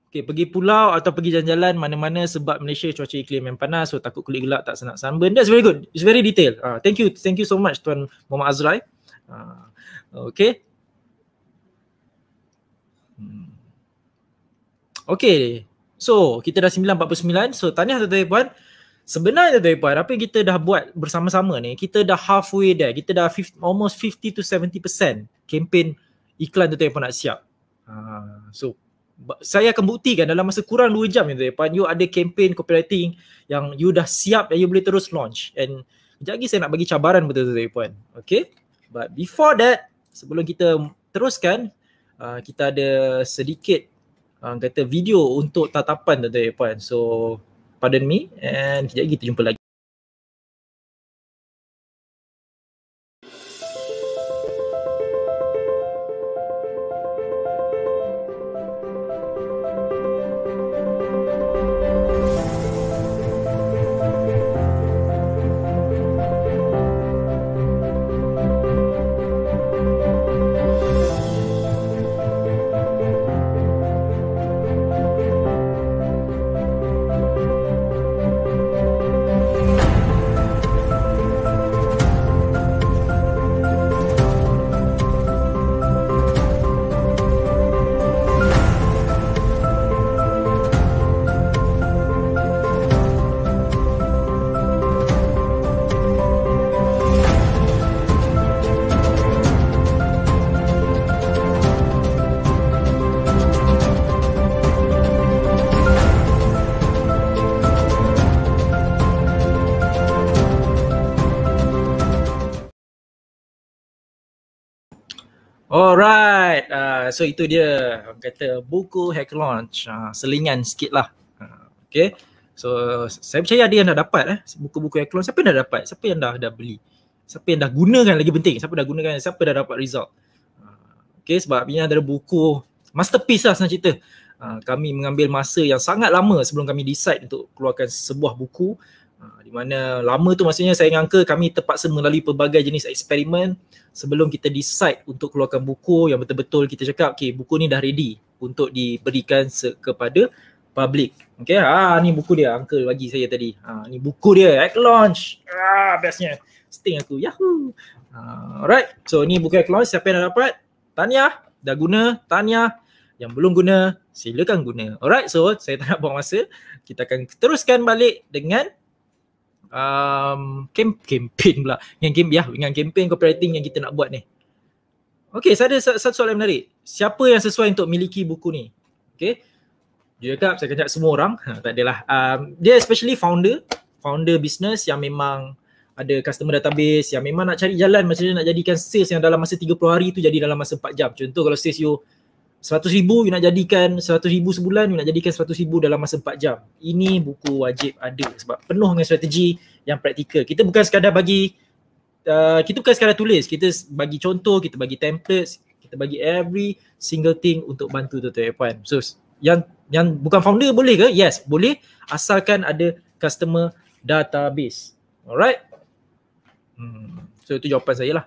S1: Okay, pergi pulau atau pergi jalan-jalan mana-mana sebab Malaysia cuaca iklim yang panas so takut kulit gelap tak senang sunburn. That's very good. It's very detail. Uh, ah, thank you. Thank you so much Tuan Muhammad Azrai. Uh, ah, okey. Hmm. Okay. So, kita dah 9.49. So, tanya tuan-tuan puan. -tuan, Sebenarnya tu puan, apa yang kita dah buat bersama-sama ni, kita dah halfway there. Kita dah 50, almost 50 to 70% kempen iklan tu tu puan nak siap. Uh, so saya akan buktikan dalam masa kurang 2 jam tuan puan, you ada kempen copywriting yang you dah siap dan you boleh terus launch. And sekejap lagi saya nak bagi cabaran betul tu puan. Okay? But before that, sebelum kita teruskan, uh, kita ada sedikit uh, kata video untuk tatapan tuan puan. So pardon me and kejap lagi kita jumpa lagi Uh, so itu dia orang kata buku hack launch uh, selingan sikit lah uh, okay so saya percaya ada yang dah dapat eh buku-buku hack launch siapa yang dah dapat siapa yang dah dah beli siapa yang dah gunakan lagi penting siapa dah gunakan siapa dah dapat result uh, okay sebab ini adalah buku masterpiece lah senang cerita uh, kami mengambil masa yang sangat lama sebelum kami decide untuk keluarkan sebuah buku di mana lama tu maksudnya saya dengan Uncle kami terpaksa melalui pelbagai jenis eksperimen sebelum kita decide untuk keluarkan buku yang betul-betul kita cakap okay buku ni dah ready untuk diberikan kepada public. Okay, ha, ni buku dia Uncle bagi saya tadi. Ha, ni buku dia at launch. Ah, bestnya. Sting aku. Yahoo. Ha, alright, so ni buku at launch. Siapa yang dah dapat? Tanya. Dah guna? Tanya. Yang belum guna, silakan guna. Alright, so saya tak nak buang masa. Kita akan teruskan balik dengan um, camp, campaign pula dengan game ya dengan campaign copywriting yang kita nak buat ni. Okey, saya ada satu soalan menarik. Siapa yang sesuai untuk miliki buku ni? Okey. Dia cakap saya kena semua orang. Ha, tak adalah. Um, dia especially founder, founder business yang memang ada customer database yang memang nak cari jalan macam mana nak jadikan sales yang dalam masa 30 hari tu jadi dalam masa 4 jam. Contoh kalau sales you 100 ribu you nak jadikan 100 ribu sebulan you nak jadikan 100 ribu dalam masa 4 jam ini buku wajib ada sebab penuh dengan strategi yang praktikal kita bukan sekadar bagi uh, kita bukan sekadar tulis kita bagi contoh kita bagi templates kita bagi every single thing untuk bantu tuan-tuan dan puan so yang yang bukan founder boleh ke yes boleh asalkan ada customer database alright hmm. so itu jawapan saya lah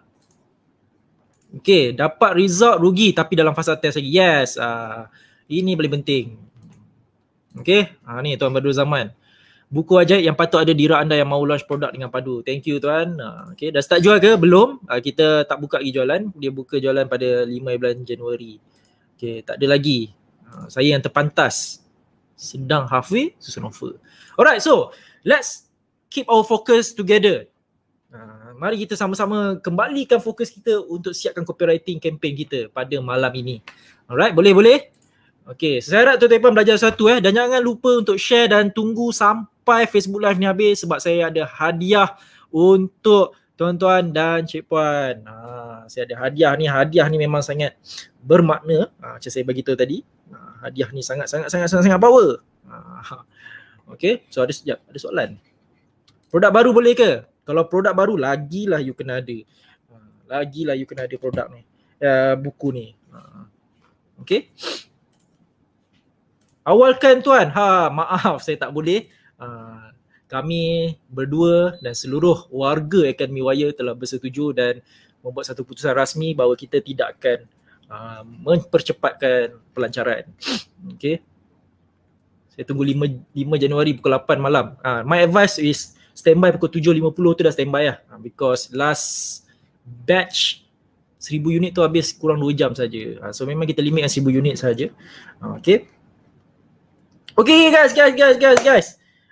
S1: Okay, dapat result rugi tapi dalam fasa test lagi. Yes, uh, ini paling penting. Okay, uh, ah, ni Tuan Badru Zaman. Buku ajaib yang patut ada di anda yang mahu launch produk dengan padu. Thank you tuan. Ah, okay, dah start jual ke? Belum. Kita tak buka lagi jualan. Dia buka jualan pada 15 Januari. Okay, tak ada lagi. Saya yang terpantas. Sedang halfway, susun offer. Alright, so let's keep our focus together mari kita sama-sama kembalikan fokus kita untuk siapkan copywriting campaign kita pada malam ini. Alright, boleh boleh? Okay, saya harap tuan-tuan pun belajar satu eh dan jangan lupa untuk share dan tunggu sampai Facebook live ni habis sebab saya ada hadiah untuk tuan-tuan dan cik puan. Ha, saya ada hadiah ni, hadiah ni memang sangat bermakna ha, macam saya bagi tadi. Ha, hadiah ni sangat sangat sangat sangat, sangat power. Ha, ha. okay, so ada sekejap, ada soalan. Produk baru boleh ke? Kalau produk baru lagi lah, you kena ada. lah, you kena ada produk ni. Uh, buku ni. Ha. Okay. Awalkan tuan. Ha maaf saya tak boleh. Uh, kami berdua dan seluruh warga Academy Wire telah bersetuju dan membuat satu putusan rasmi bahawa kita tidak akan uh, mempercepatkan pelancaran. Okay. Saya tunggu 5, 5 Januari pukul 8 malam. Uh, my advice is standby pukul 7.50 tu dah standby lah ha, because last batch 1000 unit tu habis kurang 2 jam saja. Ha, so memang kita limit yang 1000 unit saja. Ha, okay. Okay guys, guys, guys, guys, guys.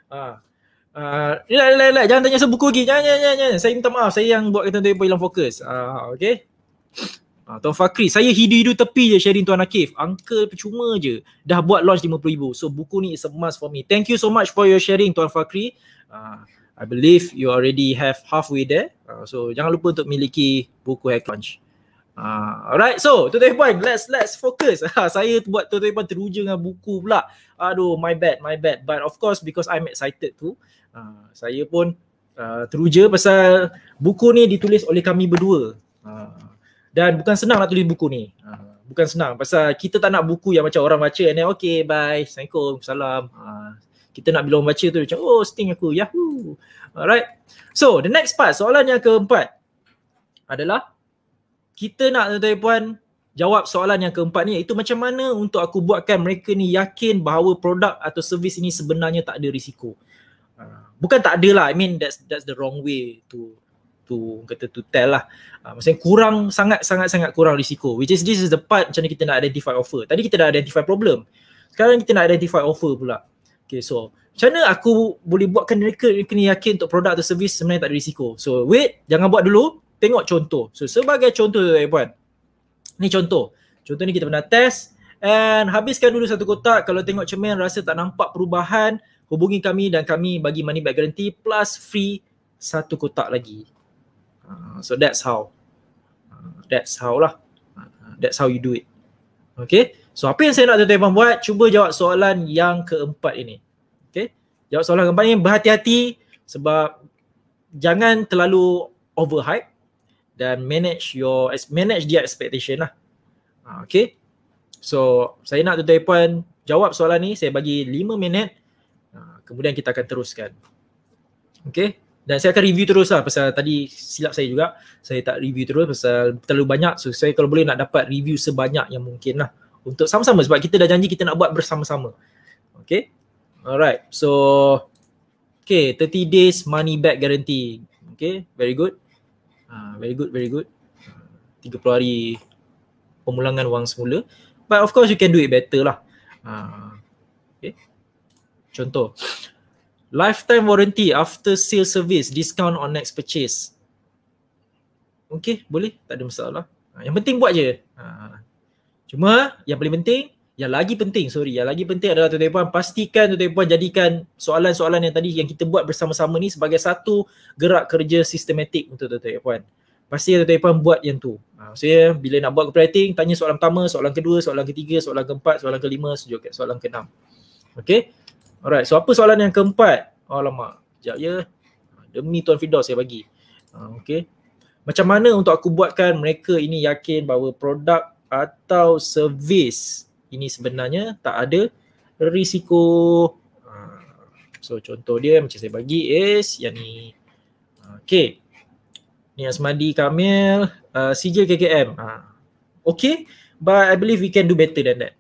S1: Ah. Uh, uh, lah, lah, jangan tanya sebuku buku lagi. Jangan, jangan, jangan, Saya minta maaf. Saya yang buat kita kata pun hilang fokus. Ah, uh, okay. Uh, Tuan Fakri, saya hidu-hidu tepi je sharing Tuan Akif. Uncle percuma je. Dah buat launch RM50,000. So buku ni is a must for me. Thank you so much for your sharing Tuan Fakri. Ah. Uh, I believe you already have halfway there. Uh, so jangan lupa untuk miliki buku Hack Lunch. Uh, alright, so today point, let's let's focus. <laughs> saya buat today point teruja dengan buku pula. Aduh, my bad, my bad. But of course, because I'm excited too, uh, saya pun uh, teruja pasal buku ni ditulis oleh kami berdua. Uh, dan bukan senang nak tulis buku ni. Uh, bukan senang pasal kita tak nak buku yang macam orang baca and then okay, bye, assalamualaikum, salam. Uh, kita nak bila orang baca tu dia macam oh sting aku yahoo alright so the next part soalan yang keempat adalah kita nak tuan-tuan puan jawab soalan yang keempat ni Itu macam mana untuk aku buatkan mereka ni yakin bahawa produk atau servis ini sebenarnya tak ada risiko ah, bukan tak ada lah i mean that's that's the wrong way to to kata to tell lah uh, maksudnya kurang sangat sangat sangat kurang risiko which is this is the part macam mana kita nak identify offer tadi kita dah identify problem sekarang kita nak identify offer pula Okay so macam mana aku boleh buatkan mereka kena yakin untuk produk atau servis sebenarnya tak ada risiko. So wait, jangan buat dulu. Tengok contoh. So sebagai contoh tu tuan Ni contoh. Contoh ni kita pernah test and habiskan dulu satu kotak. Kalau tengok cermin rasa tak nampak perubahan, hubungi kami dan kami bagi money back guarantee plus free satu kotak lagi. Uh, so that's how. Uh, that's how lah. Uh, that's how you do it. Okay. So apa yang saya nak tuan-tuan puan buat, cuba jawab soalan yang keempat ini. Okay. Jawab soalan keempat ini berhati-hati sebab jangan terlalu overhype dan manage your manage the expectation lah. Ha, okay. So saya nak tuan-tuan puan jawab soalan ni, saya bagi lima minit. Ha, kemudian kita akan teruskan. Okay. Dan saya akan review terus lah pasal tadi silap saya juga. Saya tak review terus pasal terlalu banyak. So saya kalau boleh nak dapat review sebanyak yang mungkin lah untuk sama-sama sebab kita dah janji kita nak buat bersama-sama. Okay. Alright. So, okay. 30 days money back guarantee. Okay. Very good. Uh, very good. Very good. 30 hari pemulangan wang semula. But of course you can do it better lah. Uh, okay. Contoh. Lifetime warranty after sale service discount on next purchase. Okay. Boleh. Tak ada masalah. Ah, yang penting buat je. Uh, Cuma yang paling penting, yang lagi penting sorry, yang lagi penting adalah tuan-tuan puan pastikan tuan-tuan puan jadikan soalan-soalan yang tadi yang kita buat bersama-sama ni sebagai satu gerak kerja sistematik untuk tuan-tuan puan. Pasti tuan-tuan puan buat yang tu. Ha, maksudnya bila nak buat copywriting, tanya soalan pertama, soalan kedua, soalan ketiga, soalan keempat, soalan kelima, soalan keenam. Okay? Alright, so apa soalan yang keempat? Oh lama, sekejap ya. Ha, demi Tuan Fidor saya bagi. Ha, okay. Macam mana untuk aku buatkan mereka ini yakin bahawa produk atau servis ini sebenarnya tak ada risiko. Ha, so contoh dia macam saya bagi is yang ni. Ha, okay. Ni Asmadi Kamil, uh, CJ KKM. Uh, ha, okay but I believe we can do better than that.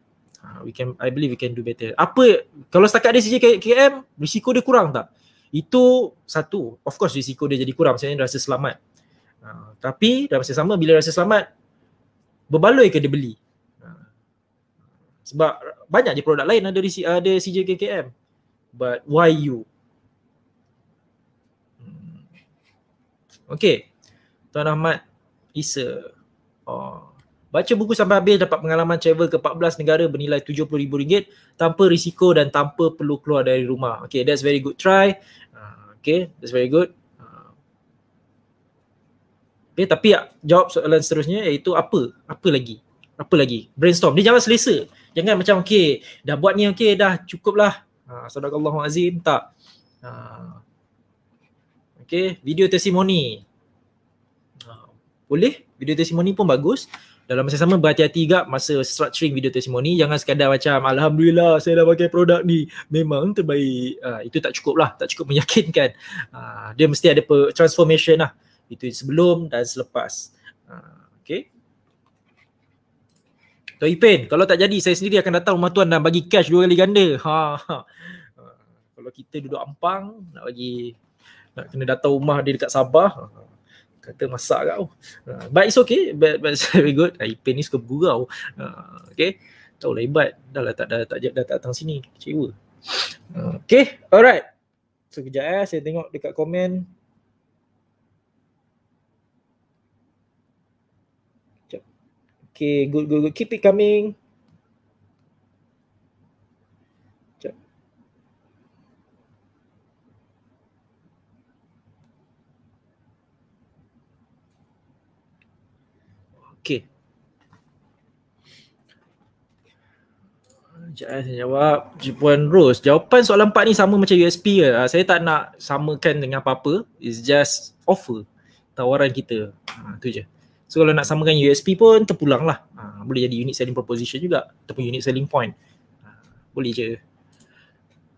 S1: Uh, we can, I believe we can do better. Apa, kalau setakat dia CJ KKM, risiko dia kurang tak? Itu satu. Of course risiko dia jadi kurang. Maksudnya rasa selamat. Uh, tapi dalam masa sama bila rasa selamat berbaloi ke dia beli sebab banyak je produk lain ada ada CJKKM but why you hmm. Okay Tuan Ahmad Isa oh. Baca buku sampai habis dapat pengalaman travel ke 14 negara bernilai rm ringgit tanpa risiko dan tanpa perlu keluar dari rumah. Okay, that's very good try. Ah, okay, that's very good. Okay, eh, tapi ya, jawab soalan seterusnya iaitu apa? Apa lagi? Apa lagi? Brainstorm. Dia jangan selesa. Jangan macam okay, dah buat ni okay, dah cukup lah. Allah ha, azim tak. Ha. Okay, video testimoni. Ha, boleh? Video testimoni pun bagus. Dalam masa sama berhati-hati juga masa structuring video testimoni. Jangan sekadar macam Alhamdulillah saya dah pakai produk ni. Memang terbaik. Ha, itu tak cukup lah. Tak cukup meyakinkan. Ha, dia mesti ada per- transformation lah itu sebelum dan selepas. Ha, okay. Tuan Ipin, kalau tak jadi saya sendiri akan datang rumah tuan dan bagi cash dua kali ganda. Ha. ha. ha kalau kita duduk ampang nak bagi nak kena datang rumah dia dekat Sabah kata masak kau. Uh, but it's okay. But, but it's <laughs> very good. Uh, Ipin ni suka bergurau. Uh, okay. Tahu lah hebat. Dah lah tak, dah, tak, dah, dah tak datang sini. Kecewa. Uh, okay. Alright. So kejap eh. Saya tengok dekat komen. Okay, good, good, good. Keep it coming. Okay. Sekejap eh, saya jawab. Puan Rose, jawapan soalan empat ni sama macam USP ke? Uh, saya tak nak samakan dengan apa-apa. It's just offer. Tawaran kita. Itu ah, uh, je. So kalau nak samakan USP pun terpulang lah. Ha, boleh jadi unit selling proposition juga ataupun unit selling point. Ha, boleh je.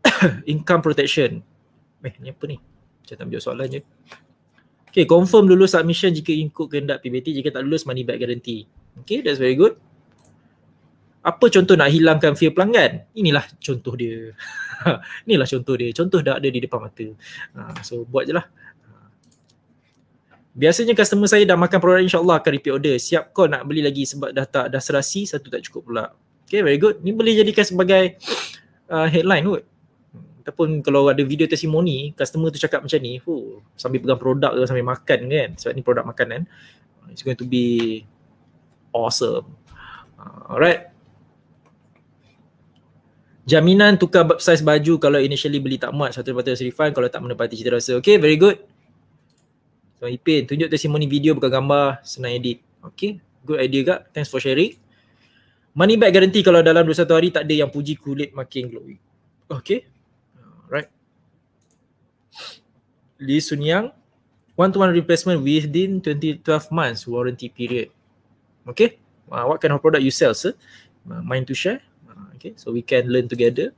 S1: <coughs> Income protection. Eh ni apa ni? Macam tak menjawab soalan je. Okay confirm lulus submission jika ikut kehendak PBT jika tak lulus money back guarantee. Okay that's very good. Apa contoh nak hilangkan fear pelanggan? Inilah contoh dia. <laughs> Inilah contoh dia. Contoh dah ada di depan mata. Ha, so buat je lah. Biasanya customer saya dah makan produk insyaAllah akan repeat order. Siap kau nak beli lagi sebab dah tak dah serasi satu tak cukup pula. Okay very good. Ni boleh jadikan sebagai uh, headline kot. Ataupun kalau ada video testimoni, customer tu cakap macam ni, huh, oh, sambil pegang produk ke sambil makan kan. Sebab ni produk makanan. It's going to be awesome. Uh, alright. Jaminan tukar size baju kalau initially beli tak muat satu 100% refund kalau tak menepati cita rasa. Okay, very good. Tuan Ipin, tunjuk testimoni video bukan gambar, senang edit. Okay, good idea kak. Thanks for sharing. Money back guarantee kalau dalam 21 hari tak ada yang puji kulit makin glowing, Okay. Alright. Li Sun Yang, one to one replacement within 12 months warranty period. Okay. Uh, ah, what kind of product you sell, sir? Uh, mind to share? Uh, okay, so we can learn together.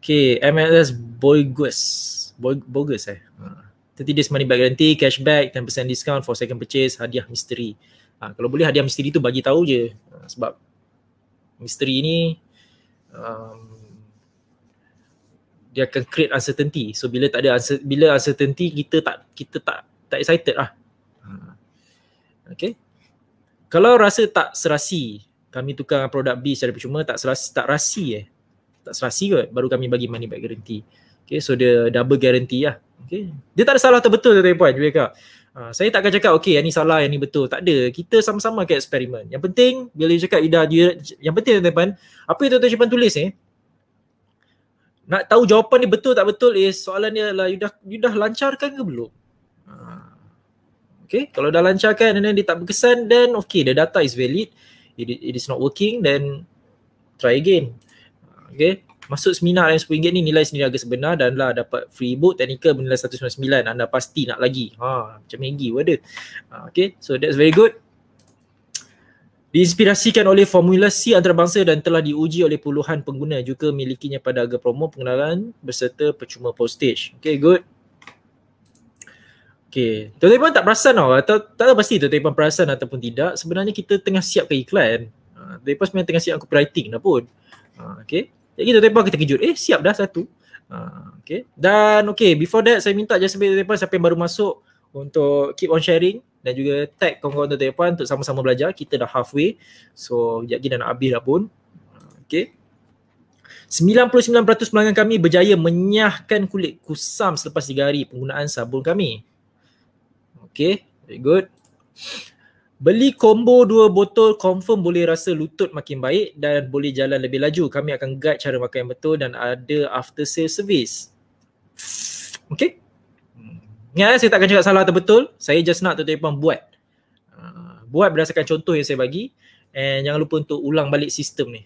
S1: Okay, MLS Boygus. Boy, bogus eh. Uh, 30 days money back guarantee, cashback, 10% discount for second purchase, hadiah misteri. Ha, kalau boleh hadiah misteri tu bagi tahu je ha, sebab misteri ni um, dia akan create uncertainty. So bila tak ada unser- bila uncertainty kita tak kita tak tak excited lah. Ha. Okay. Kalau rasa tak serasi, kami tukar produk B secara percuma tak serasi, tak rasi eh. Tak serasi kot baru kami bagi money back guarantee. Okay, so dia double guarantee lah. Okay. Dia tak ada salah atau betul tuan-tuan puan. uh, saya takkan cakap, okay, yang ni salah, yang ni betul. Tak ada. Kita sama-sama ke eksperimen. Yang penting, bila dia cakap, Ida, dia, yang penting tuan-tuan puan, apa yang tuan-tuan cipan tulis ni? Eh? Nak tahu jawapan ni betul tak betul is eh, soalan dia adalah, you dah, you dah lancarkan ke belum? Ah. Okay, kalau dah lancarkan dan dia tak berkesan, then okay, the data is valid. It, it is not working, then try again. Ah, okay, Masuk seminar RM10 ni nilai sendiri harga sebenar dan lah dapat free book technical bernilai RM199. Anda pasti nak lagi. Ha, macam Maggi pun ada. Ha, okay, so that's very good. Diinspirasikan oleh formula C antarabangsa dan telah diuji oleh puluhan pengguna juga milikinya pada harga promo pengenalan berserta percuma postage. Okay, good. Okay, tuan-tuan pun tak perasan tau. Tak, tak tahu pasti tuan-tuan perasan ataupun tidak. Sebenarnya kita tengah siapkan iklan. Uh, tuan-tuan sebenarnya tengah siap copywriting dah pun. Ha, okay, jadi kita tepah kita kejut. Eh siap dah satu. Ha, okay. Dan okay before that saya minta just sebagai tepah siapa yang baru masuk untuk keep on sharing dan juga tag kawan-kawan untuk tepah untuk sama-sama belajar. Kita dah halfway. So sekejap lagi dah nak habis dah pun. Okay. 99% pelanggan kami berjaya menyahkan kulit kusam selepas 3 hari penggunaan sabun kami. Okay, very good. Beli combo dua botol confirm boleh rasa lutut makin baik dan boleh jalan lebih laju. Kami akan guide cara makan yang betul dan ada after sale service. Okay. Hmm. Ingat ya, saya takkan cakap salah atau betul. Saya just nak tu tuan buat. Ah, buat berdasarkan contoh yang saya bagi. And jangan lupa untuk ulang balik sistem ni.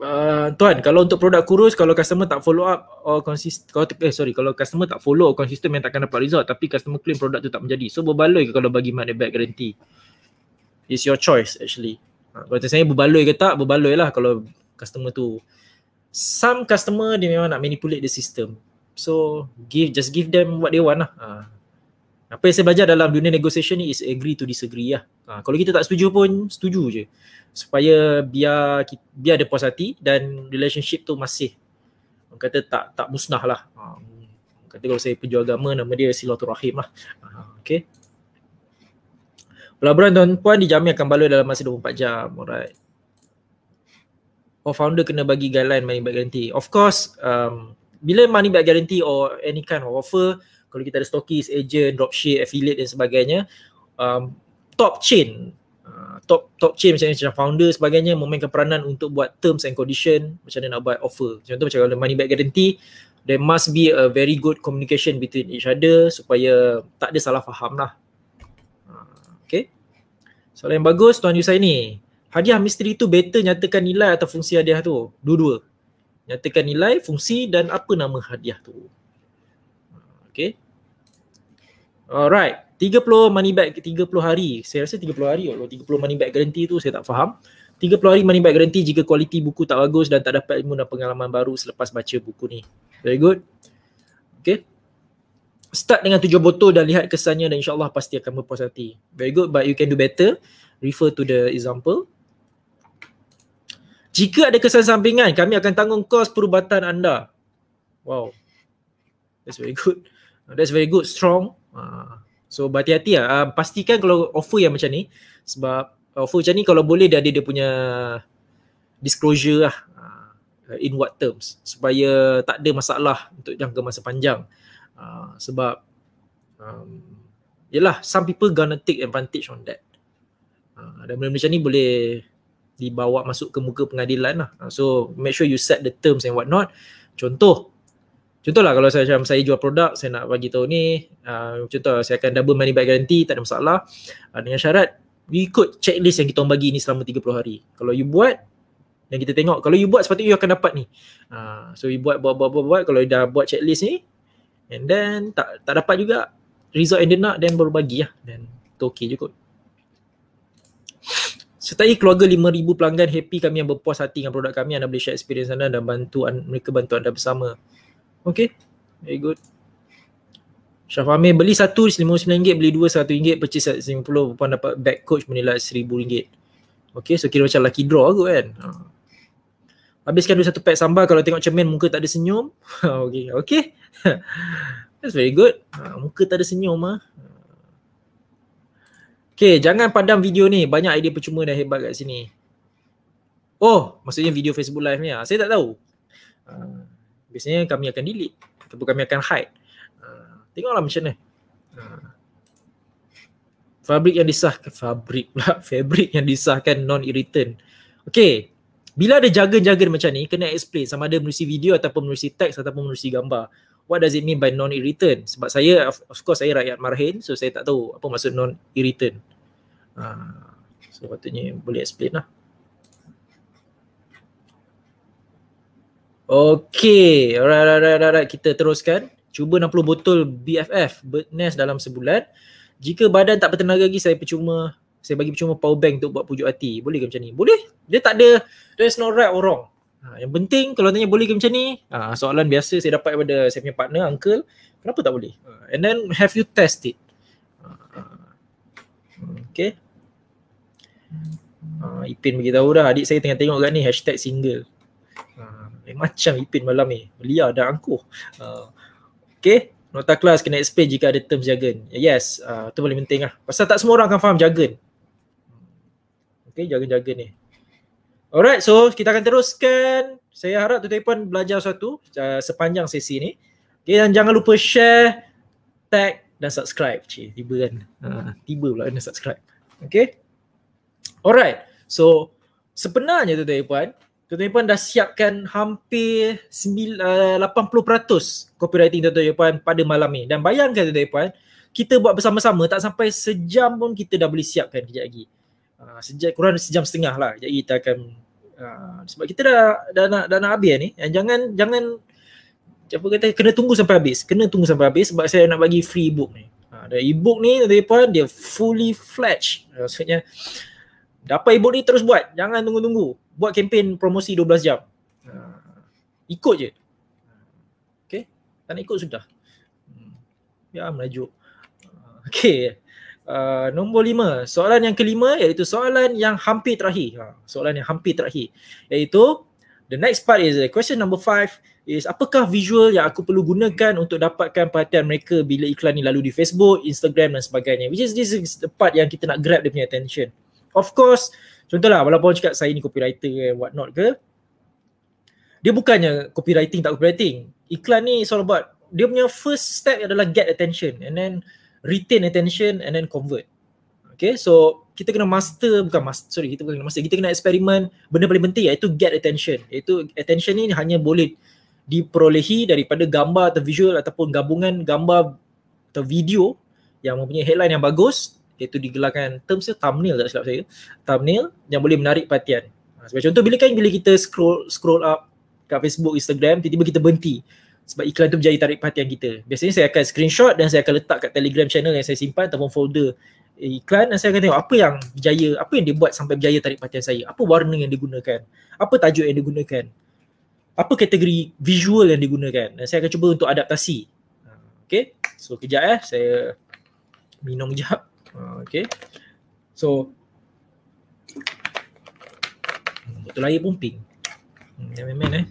S1: Ah, tuan kalau untuk produk kurus kalau customer tak follow up or oh, consist kalau, eh sorry kalau customer tak follow or consistent memang takkan dapat result tapi customer claim produk tu tak menjadi so berbaloi ke kalau bagi money back guarantee it's your choice actually ah, kalau saya berbaloi ke tak berbaloi lah kalau customer tu some customer dia memang nak manipulate the system so give just give them what they want lah uh, apa yang saya belajar dalam dunia negotiation ni is agree to disagree lah. Ha, kalau kita tak setuju pun, setuju je. Supaya biar biar ada puas hati dan relationship tu masih orang kata tak tak musnah lah. Ha, orang kata kalau saya penjual agama, nama dia silaturahim lah. Ha, okay. Pelaburan tuan-puan dijamin akan balut dalam masa 24 jam. Alright. Oh, founder kena bagi guideline money back guarantee. Of course, um, bila money back guarantee or any kind of offer, kalau kita ada stokis, agent, dropship, affiliate dan sebagainya um, top chain uh, top top chain macam macam founder sebagainya memainkan peranan untuk buat terms and condition macam mana nak buat offer contoh macam kalau money back guarantee there must be a very good communication between each other supaya tak ada salah faham lah uh, okay soalan yang bagus Tuan Yusai ni hadiah misteri tu better nyatakan nilai atau fungsi hadiah tu dua-dua nyatakan nilai, fungsi dan apa nama hadiah tu Okay. Alright. 30 money back 30 hari. Saya rasa 30 hari kalau 30 money back guarantee tu saya tak faham. 30 hari money back guarantee jika kualiti buku tak bagus dan tak dapat ilmu dan pengalaman baru selepas baca buku ni. Very good. Okay. Start dengan tujuh botol dan lihat kesannya dan insyaAllah pasti akan berpuas hati. Very good but you can do better. Refer to the example. Jika ada kesan sampingan, kami akan tanggung kos perubatan anda. Wow. That's very good that's very good strong uh, so berhati-hati lah uh, pastikan kalau offer yang macam ni sebab offer macam ni kalau boleh dia ada dia punya disclosure lah uh, in what terms supaya tak ada masalah untuk jangka masa panjang uh, sebab um, yelah some people gonna take advantage on that uh, dan benda-benda macam ni boleh dibawa masuk ke muka pengadilan lah uh, so make sure you set the terms and what not contoh Contohlah kalau saya macam saya jual produk, saya nak bagi tahu ni, uh, contoh saya akan double money back guarantee, tak ada masalah. Uh, dengan syarat, you ikut checklist yang kita bagi ni selama 30 hari. Kalau you buat, dan kita tengok. Kalau you buat, sepatutnya you akan dapat ni. Uh, so you buat, buat, buat, buat, buat. Kalau you dah buat checklist ni, and then tak tak dapat juga result yang dia nak, then baru bagi lah. Then tu okay je kot. Sertai keluarga 5,000 pelanggan happy kami yang berpuas hati dengan produk kami. Anda boleh share experience anda dan bantu mereka bantu anda bersama. Okay. Very good. Syah Fahmi beli satu RM59, beli dua RM100, purchase RM50, perempuan dapat back coach bernilai RM1000. Okay, so kira macam lucky draw aku kan. Ha. Habiskan dulu satu pack sambal kalau tengok cermin muka tak ada senyum. <laughs> okay, okay. <laughs> That's very good. Ha, muka tak ada senyum ah. Okay, jangan padam video ni. Banyak idea percuma dah hebat kat sini. Oh, maksudnya video Facebook live ni lah. Saya tak tahu. Ha biasanya kami akan delete ataupun kami akan hide. Uh, tengoklah macam ni, Uh, ah. fabrik yang disahkan, fabrik pula, <laughs> fabrik yang disahkan non-irritant. Okay, bila ada jaga-jaga macam ni, kena explain sama ada menerusi video ataupun menerusi teks ataupun menerusi gambar. What does it mean by non-irritant? Sebab saya, of course saya rakyat marhin, so saya tak tahu apa maksud non-irritant. Uh, so, patutnya boleh explain lah. Okay, alright, alright, alright, alright. kita teruskan. Cuba 60 botol BFF, Burnest dalam sebulan. Jika badan tak bertenaga lagi, saya percuma, saya bagi percuma power bank untuk buat pujuk hati. Boleh ke macam ni? Boleh. Dia tak ada, there's no right or wrong. Ha, yang penting kalau tanya boleh ke macam ni, ha, soalan biasa saya dapat daripada saya punya partner, uncle, kenapa tak boleh? Ha, and then have you test it? Ha, okay. Ha, Ipin beritahu dah, adik saya tengah tengok kat ni, hashtag single. Eh, macam Ipin malam ni. Belia dan angkuh. Uh, okay. Nota kelas kena explain jika ada term jargon. Yes. Uh, tu paling penting lah. Pasal tak semua orang akan faham jargon. Okay. Jargon-jargon ni. Alright. So kita akan teruskan. Saya harap tuan-tuan pun belajar satu uh, sepanjang sesi ni. Okay. Dan jangan lupa share, tag dan subscribe. Cik, tiba kan. Uh, tiba pula kena subscribe. Okay. Alright. So sebenarnya tuan-tuan Tuan-tuan Puan dah siapkan hampir 80% eh, copywriting Tuan-tuan Puan pada malam ni. Dan bayangkan Tuan-tuan Puan, kita buat bersama-sama tak sampai sejam pun kita dah boleh siapkan kejap lagi. Ah, sejak kurang sejam setengah lah kejap lagi kita akan ah, sebab kita dah dah nak dah nak habis ni. Dan jangan jangan apa kata kena tunggu sampai habis. Kena tunggu sampai habis sebab saya nak bagi free ebook ni. Ha, dan ebook ni Tuan-tuan Puan dia fully fledged. Maksudnya dapat ebook ni terus buat. Jangan tunggu-tunggu buat kempen promosi 12 jam. Ha. Ikut je. Ha. Okay. Tak nak ikut sudah. Hmm. Ya, merajuk. Okay. Uh, nombor lima. Soalan yang kelima iaitu soalan yang hampir terakhir. Ha, soalan yang hampir terakhir. Iaitu the next part is question number five is apakah visual yang aku perlu gunakan untuk dapatkan perhatian mereka bila iklan ni lalu di Facebook, Instagram dan sebagainya. Which is this is the part yang kita nak grab dia punya attention. Of course, Contohlah walaupun cakap saya ni copywriter and what not ke Dia bukannya copywriting tak copywriting Iklan ni it's all about Dia punya first step adalah get attention and then retain attention and then convert Okay so kita kena master bukan master sorry kita bukan kena master kita kena eksperimen benda paling penting iaitu get attention iaitu attention ni hanya boleh diperolehi daripada gambar atau visual ataupun gabungan gambar atau video yang mempunyai headline yang bagus iaitu digelarkan terms dia thumbnail tak silap saya thumbnail yang boleh menarik perhatian ha, sebagai contoh bila kan bila kita scroll scroll up kat Facebook Instagram tiba-tiba kita berhenti sebab iklan tu menjadi tarik perhatian kita biasanya saya akan screenshot dan saya akan letak kat Telegram channel yang saya simpan ataupun folder eh, iklan dan saya akan tengok apa yang berjaya apa yang dia buat sampai berjaya tarik perhatian saya apa warna yang digunakan apa tajuk yang digunakan apa kategori visual yang digunakan dan saya akan cuba untuk adaptasi ha, Okay, so kejap eh saya minum jap okay. So Betul lagi pun pink Memang eh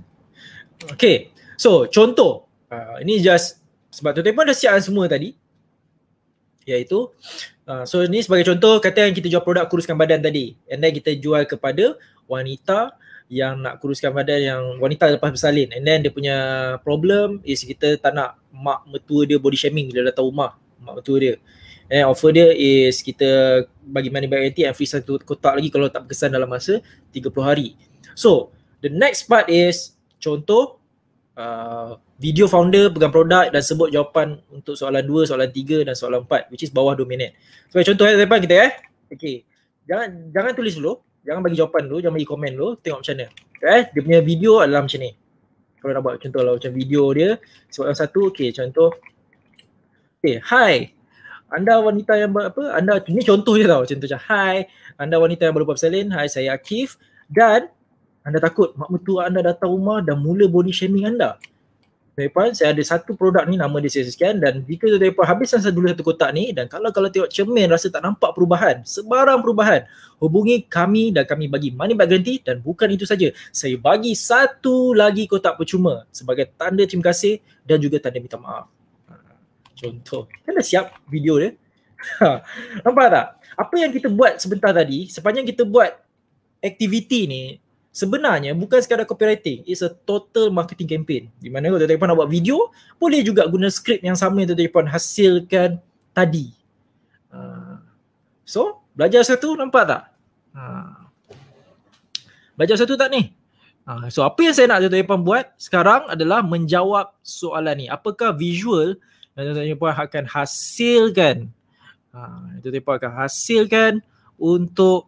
S1: Okay So contoh uh, Ini just Sebab tu pun dah siapkan semua tadi Iaitu uh, So ni sebagai contoh Kata yang kita jual produk kuruskan badan tadi And then kita jual kepada Wanita yang nak kuruskan badan yang wanita lepas bersalin and then dia punya problem is kita tak nak mak metua dia body shaming bila datang rumah mak metua dia eh offer dia is kita bagi money back guarantee and free satu kotak lagi kalau tak berkesan dalam masa 30 hari. So, the next part is contoh uh, video founder pegang produk dan sebut jawapan untuk soalan 2, soalan 3 dan soalan 4 which is bawah 2 minit. So, contoh eh, yang depan kita eh. Okay. Jangan jangan tulis dulu. Jangan bagi jawapan dulu. Jangan bagi komen dulu. Tengok macam mana. Eh, dia punya video adalah macam ni. Kalau nak buat contoh lah macam video dia. soalan satu, okay contoh. Okay, hi anda wanita yang apa anda ini contoh je tau contoh macam hai anda wanita yang baru bersalin hai saya Akif dan anda takut mak mertua anda datang rumah dan mula body shaming anda depan saya ada satu produk ni nama dia sekian dan jika depan habis saya dulu satu kotak ni dan kalau kalau tengok cermin rasa tak nampak perubahan sebarang perubahan hubungi kami dan kami bagi money back guarantee dan bukan itu saja saya bagi satu lagi kotak percuma sebagai tanda terima kasih dan juga tanda minta maaf Contoh. Kan dah siap video dia. <laughs> Ha, nampak tak? Apa yang kita buat sebentar tadi, sepanjang kita buat aktiviti ni, sebenarnya bukan sekadar copywriting. It's a total marketing campaign. Di mana kalau Tuan-Tuan nak buat video, boleh juga guna skrip yang sama yang Tuan-Tuan hasilkan tadi. Uh, so, belajar satu nampak tak? Uh, belajar satu tak ni? So apa yang saya nak tuan-tuan buat sekarang adalah menjawab soalan ni. Apakah visual dan tuan-tuan puan akan hasilkan ha, tuan-tuan puan akan hasilkan untuk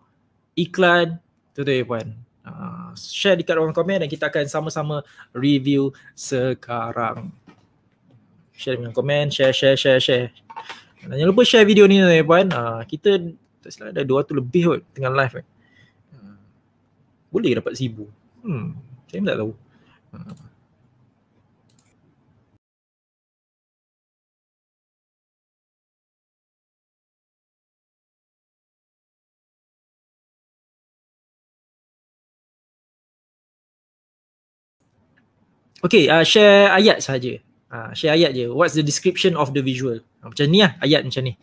S1: iklan tuan-tuan puan uh, share dekat orang komen dan kita akan sama-sama review sekarang share dengan komen share share share share dan jangan lupa share video ni tuan-tuan puan uh, kita tak silap ada tu lebih kot tengah live eh. Ha, boleh dapat 1000 hmm saya pun tak tahu uh. Okay, uh, share ayat sahaja. Uh, share ayat je. What's the description of the visual? Uh, macam ni lah, ayat macam ni.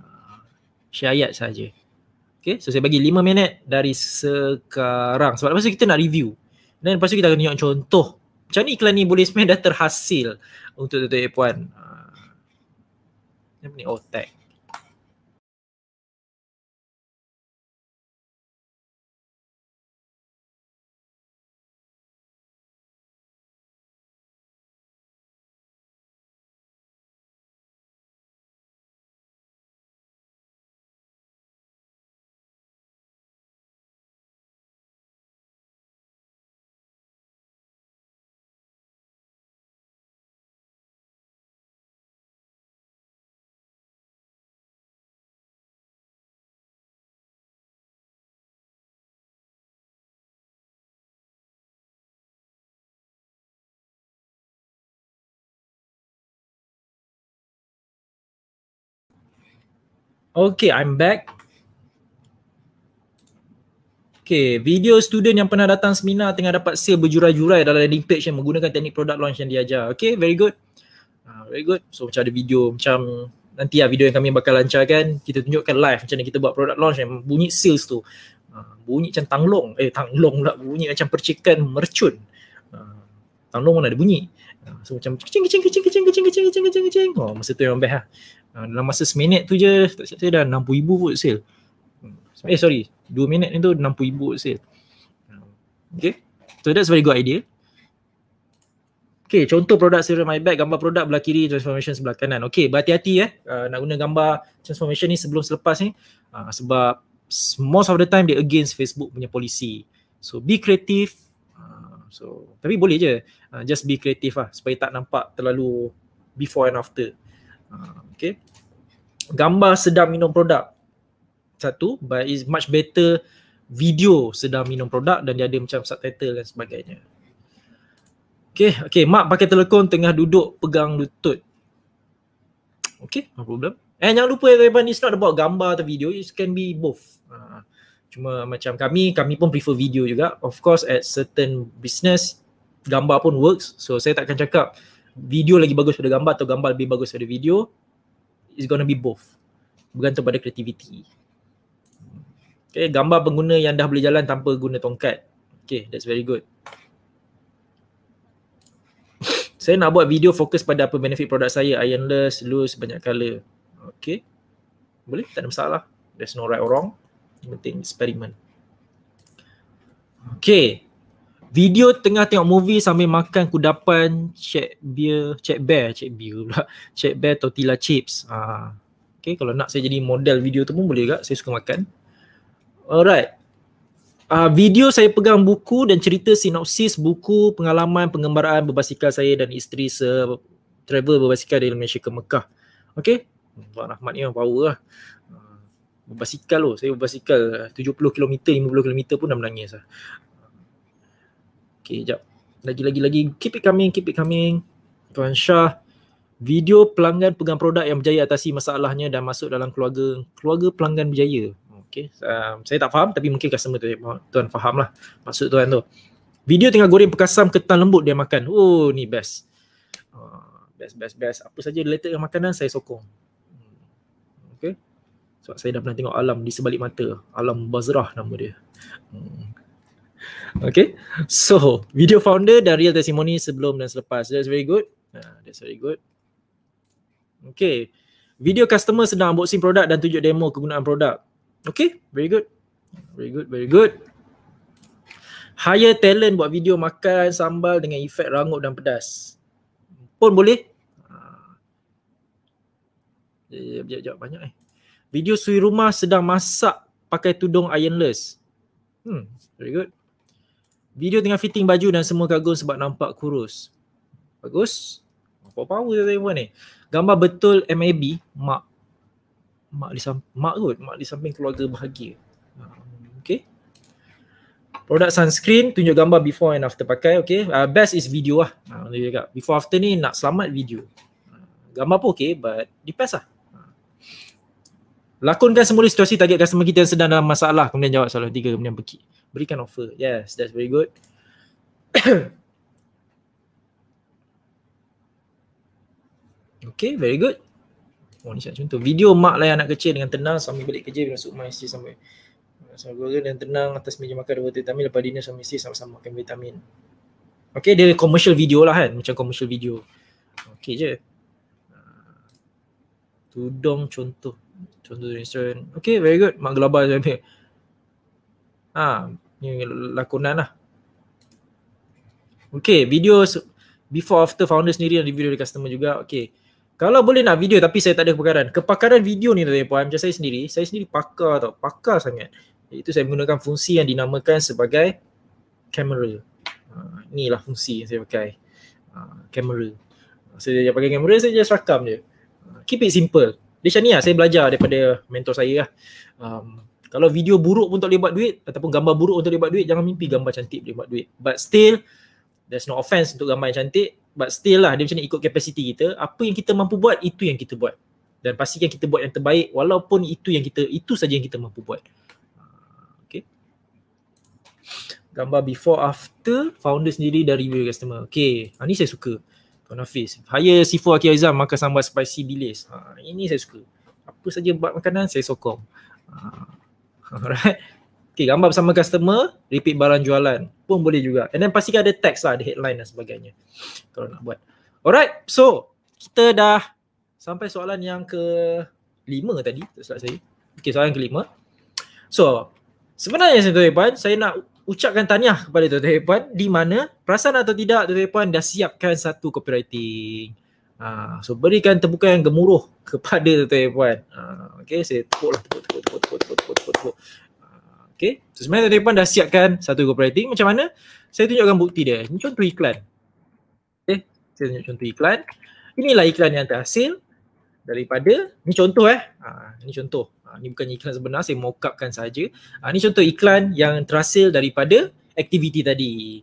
S1: Uh, share ayat sahaja. Okay, so saya bagi 5 minit dari sekarang. Sebab lepas tu kita nak review. Dan lepas tu kita akan tunjuk contoh. Macam ni iklan ni boleh sebenarnya dah terhasil untuk Tuan-Tuan Puan. Uh, apa ni? Oh, tag. Okay, I'm back. Okay, video student yang pernah datang seminar tengah dapat sale berjurai-jurai dalam landing page yang menggunakan teknik product launch yang diajar. Okay, very good. Uh, very good. So macam ada video macam nanti lah video yang kami bakal lancarkan, kita tunjukkan live macam mana kita buat product launch yang bunyi sales tu. Uh, bunyi macam tanglong. Eh, tanglong pula. Bunyi macam percikan mercun. Uh, tanglong mana ada bunyi. Uh, so macam kecing, kecing, kecing, kecing, kecing, kecing, kecing, kecing, kecing. Oh, masa tu yang best lah. Ha, dalam masa seminit tu je tak siap saya dah 60,000 vote sale. Hmm. Eh sorry, 2 minit ni tu 60,000 vote sale. Hmm. Okay, so that's very good idea. Okay, contoh produk serum my bag, gambar produk belah kiri, transformation sebelah kanan. Okay, berhati-hati eh uh, nak guna gambar transformation ni sebelum selepas ni uh, sebab most of the time dia against Facebook punya policy. So be creative. Uh, so tapi boleh je. Uh, just be creative lah supaya tak nampak terlalu before and after. Uh, Okay. Gambar sedang minum produk. Satu, but it's much better video sedang minum produk dan dia ada macam subtitle dan sebagainya. Okay, okay. Mak pakai telekong tengah duduk pegang lutut. Okay, no problem. Eh, jangan lupa ya, eh, Raiban, it's not about gambar atau video. It can be both. Uh, cuma macam kami, kami pun prefer video juga. Of course, at certain business, gambar pun works. So, saya takkan cakap video lagi bagus pada gambar atau gambar lebih bagus pada video it's gonna be both bergantung pada kreativiti okay gambar pengguna yang dah boleh jalan tanpa guna tongkat okay that's very good <laughs> saya nak buat video fokus pada apa benefit produk saya ironless loose banyak color okay boleh tak ada masalah there's no right or wrong yang penting eksperimen okay video tengah tengok movie sambil makan kudapan check beer check bear check beer pula <laughs> check bear tortilla chips ha. Okay, kalau nak saya jadi model video tu pun boleh tak? saya suka makan alright uh, video saya pegang buku dan cerita sinopsis buku pengalaman pengembaraan berbasikal saya dan isteri se travel berbasikal dari Malaysia ke Mekah Okay, Pak Rahmat ni yang power lah ah, berbasikal tu, oh, saya berbasikal 70km, 50km pun dah menangis lah Okay, jap. Lagi-lagi-lagi. Keep it coming, keep it coming. Tuan Syah. Video pelanggan pegang produk yang berjaya atasi masalahnya dan masuk dalam keluarga keluarga pelanggan berjaya. Okay. Um, saya tak faham tapi mungkin customer tu, tuan faham lah maksud tuan tu. Video tengah goreng pekasam ketan lembut dia makan. Oh, ni best. Uh, best, best, best. Apa saja related dengan makanan, saya sokong. Hmm, okay. Sebab saya dah pernah tengok alam di sebalik mata. Alam Bazrah nama dia. Hmm. Okay. So, video founder dan real testimony sebelum dan selepas. That's very good. Uh, that's very good. Okay. Video customer sedang unboxing produk dan tunjuk demo kegunaan produk. Okay. Very good. Very good. Very good. Hire talent buat video makan sambal dengan efek rangup dan pedas. Pun boleh. Sekejap, ah. sekejap, Banyak eh. Video sui rumah sedang masak pakai tudung ironless. Hmm, very good. Video tengah fitting baju dan semua kagum sebab nampak kurus. Bagus. Apa power saya buat ni. Gambar betul MAB, mak. Mak di samping, mak kot. Mak di samping keluarga bahagia. Ha, okay. Produk sunscreen, tunjuk gambar before and after pakai. Okay. Uh, ah, best is video ah, Uh, Before after ni nak selamat video. Ha, gambar pun okay but depends lah. Lakonkan semula situasi target customer kita yang sedang dalam masalah. Kemudian jawab soalan tiga. Kemudian pergi berikan offer. Yes, that's very good. <coughs> okay, very good. Oh, ni macam contoh. Video mak layan anak kecil dengan tenang sambil balik kerja bila masuk isteri sampai sama keluarga dengan tenang atas meja makan dua vitamin lepas dinner sambil isteri sama makan vitamin. Okay, dia commercial video lah kan. Macam commercial video. Okay je. Ah, Tudong contoh. Contoh dari Instagram. Okay, very good. Mak global sebenarnya. Ha, lakonan lah. Okay, video before after founder sendiri yang di video dari customer juga. Okay, kalau boleh nak video tapi saya tak ada kepakaran. Kepakaran video ni tuan puan macam saya sendiri, saya sendiri pakar tau, pakar sangat. Itu saya menggunakan fungsi yang dinamakan sebagai camera. Uh, inilah fungsi yang saya pakai. Uh, camera. Saya so, pakai camera, saya just rakam je. Uh, keep it simple. Di sini lah, saya belajar daripada mentor saya lah. Um, kalau video buruk pun tak boleh buat duit ataupun gambar buruk pun tak boleh buat duit, jangan mimpi gambar cantik boleh buat duit. But still, there's no offense untuk gambar yang cantik. But still lah, dia macam ikut capacity kita. Apa yang kita mampu buat, itu yang kita buat. Dan pastikan kita buat yang terbaik walaupun itu yang kita, itu saja yang kita mampu buat. Ah, okay. Gambar before after, founder sendiri dan review customer. Okay, ha, ni saya suka. Tuan Hafiz. Hire Sifu Akhil Aizam makan sambal spicy bilis. Ha, ini saya suka. Apa saja buat makanan, saya sokong. Ha. Alright. Okay, gambar bersama customer, repeat barang jualan pun boleh juga. And then pastikan ada teks lah, ada headline dan sebagainya kalau nak buat. Alright, so kita dah sampai soalan yang ke lima tadi, tak saya. Okay, soalan ke lima. So, sebenarnya saya tuan Ipan, saya nak ucapkan tahniah kepada tuan Ipan di mana perasan atau tidak tuan Ipan dah siapkan satu copywriting. Ha, so berikan tepukan yang gemuruh kepada <laughs> tuan-tuan dan puan. Uh, ha, okay, saya tepuklah tepuk tepuk tepuk tepuk tepuk tepuk tepuk tepuk. Ha, okay, so sebenarnya tuan-tuan puan dah siapkan satu copywriting macam mana? Saya tunjukkan bukti dia. Ini contoh iklan. Okay, saya tunjuk contoh iklan. Inilah iklan yang terhasil daripada, ni contoh eh. Uh, ini contoh. Uh, ini bukan iklan sebenar, saya mock upkan sahaja. Uh, ini contoh iklan yang terhasil daripada aktiviti tadi.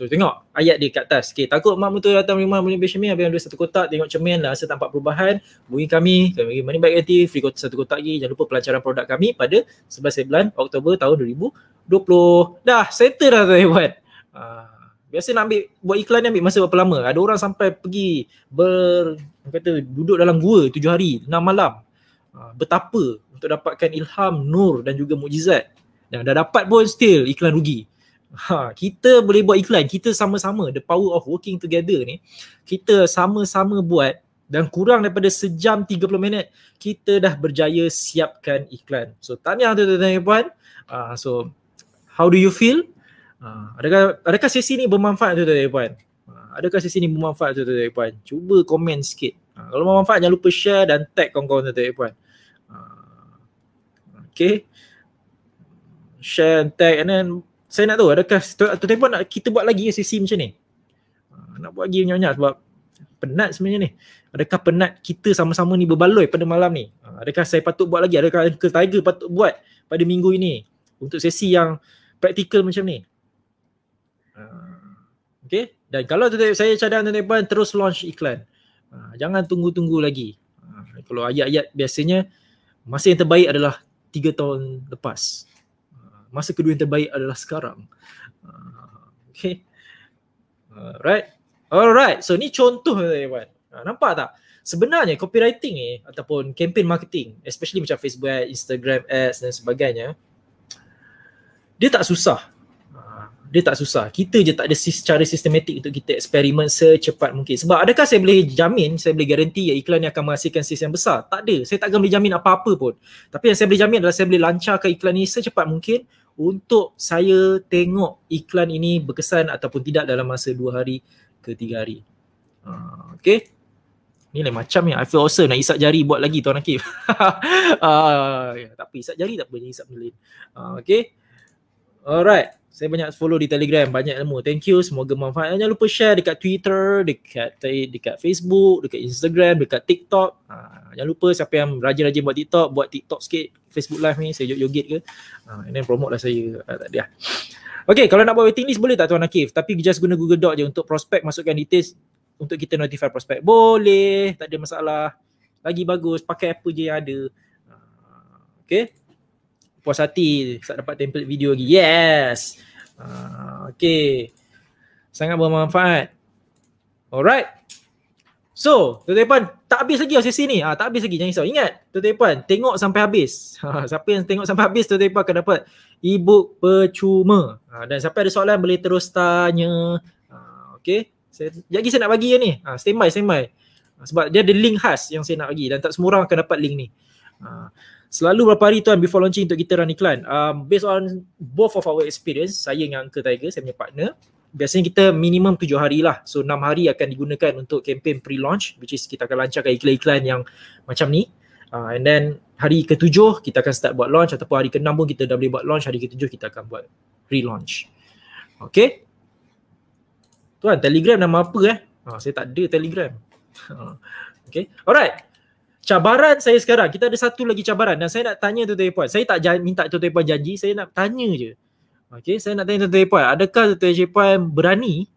S1: So tengok ayat dia kat atas. Okay, takut mak mentua datang rumah boleh ambil cermin habis ambil satu kotak tengok cermin lah rasa tak nampak perubahan. Bungi kami, kami bagi money back ganti, free kotak satu kotak lagi. Jangan lupa pelancaran produk kami pada 11-11 Oktober tahun 2020. Dah, settle dah tuan buat. Uh, biasa nak ambil buat iklan ni ambil masa berapa lama. Ada orang sampai pergi ber kata duduk dalam gua tujuh hari, enam malam. Uh, ah, betapa untuk dapatkan ilham, nur dan juga mukjizat. Dan dah dapat pun still iklan rugi. Ha, kita boleh buat iklan, kita sama-sama the power of working together ni. Kita sama-sama buat dan kurang daripada sejam 30 minit kita dah berjaya siapkan iklan. So tanya tuan-tuan dan puan, uh, so how do you feel? Uh, adakah adakah sesi ni bermanfaat tuan-tuan dan puan? Uh, adakah sesi ni bermanfaat tuan-tuan dan puan? Cuba komen sikit. Uh, kalau bermanfaat jangan lupa share dan tag kawan-kawan tuan-tuan dan puan. Uh, okay. Share and tag and then saya nak tahu adakah tu tempoh nak kita buat lagi sesi macam ni ah, nak buat lagi banyak-banyak sebab penat sebenarnya ni adakah penat kita sama-sama ni berbaloi pada malam ni ah, adakah saya patut buat lagi adakah Uncle Tiger patut buat pada minggu ini untuk sesi yang praktikal macam ni ah, Okay. Dan kalau tu saya cadang tuan-tuan terus launch iklan. jangan tunggu-tunggu lagi. kalau ayat-ayat biasanya masa yang terbaik adalah tiga tahun lepas masa kedua yang terbaik adalah sekarang. Ah, okay. Alright. Alright. So ni contoh ah, Nampak tak? Sebenarnya copywriting ni ataupun campaign marketing especially macam Facebook, Instagram ads dan sebagainya dia tak susah. Ah, dia tak susah. Kita je tak ada secara sistematik untuk kita eksperimen secepat mungkin. Sebab adakah saya boleh jamin, saya boleh garanti yang iklan ni akan menghasilkan sales yang besar? Tak ada. Saya takkan boleh jamin apa-apa pun. Tapi yang saya boleh jamin adalah saya boleh lancarkan iklan ni secepat mungkin untuk saya tengok iklan ini berkesan ataupun tidak dalam masa dua hari ke tiga hari. Uh, ha, okay. Ni lain macam ya. I feel awesome nak isap jari buat lagi Tuan Hakim. uh, <laughs> ah, ya, tak isap jari tak boleh Ni isap ni lain. Uh, ah, okay. Alright. Saya banyak follow di Telegram, banyak ilmu. Thank you, semoga manfaat. Jangan lupa share dekat Twitter, dekat dekat Facebook, dekat Instagram, dekat TikTok. Ha, jangan lupa siapa yang rajin-rajin buat TikTok, buat TikTok sikit Facebook live ni, saya joget-joget ke. Ha, and then promote lah saya. Ha, tak dia. Okay, kalau nak buat waiting list boleh tak Tuan Akif? Tapi just guna Google Doc je untuk prospek masukkan details untuk kita notify prospek Boleh, tak ada masalah. Lagi bagus, pakai apa je yang ada. Ha, okay puas hati tak dapat template video lagi. Yes. Uh, ah, okay. Sangat bermanfaat. Alright. So, Tuan Tuan tak habis lagi sesi ni. Ah, ha, tak habis lagi, jangan risau. Ingat, Tuan Tuan tengok sampai habis. <laughs> Ah, siapa yang tengok sampai habis, Tuan Tuan akan dapat e-book percuma. Ha, dan siapa ada soalan, boleh terus tanya. Ha, okay. Saya, lagi saya nak bagi ni. Ha, stand by, stand by. Ha, sebab dia ada link khas yang saya nak bagi. Dan tak semua orang akan dapat link ni. Ha, selalu berapa hari tuan before launching untuk kita run iklan um, based on both of our experience saya dengan Uncle Tiger saya punya partner biasanya kita minimum tujuh hari lah so enam hari akan digunakan untuk campaign pre-launch which is kita akan lancarkan iklan-iklan yang macam ni uh, and then hari ke-7 kita akan start buat launch ataupun hari ke-6 pun kita dah boleh buat launch hari ke-7 kita akan buat pre-launch okay tuan telegram nama apa eh uh, saya tak ada telegram uh, <laughs> okay alright cabaran saya sekarang, kita ada satu lagi cabaran dan saya nak tanya Tuan Tuan Saya tak jan, minta Tuan Tuan janji, saya nak tanya je. Okay, saya nak tanya Tuan Tuan Puan, adakah Tuan Tuan Puan berani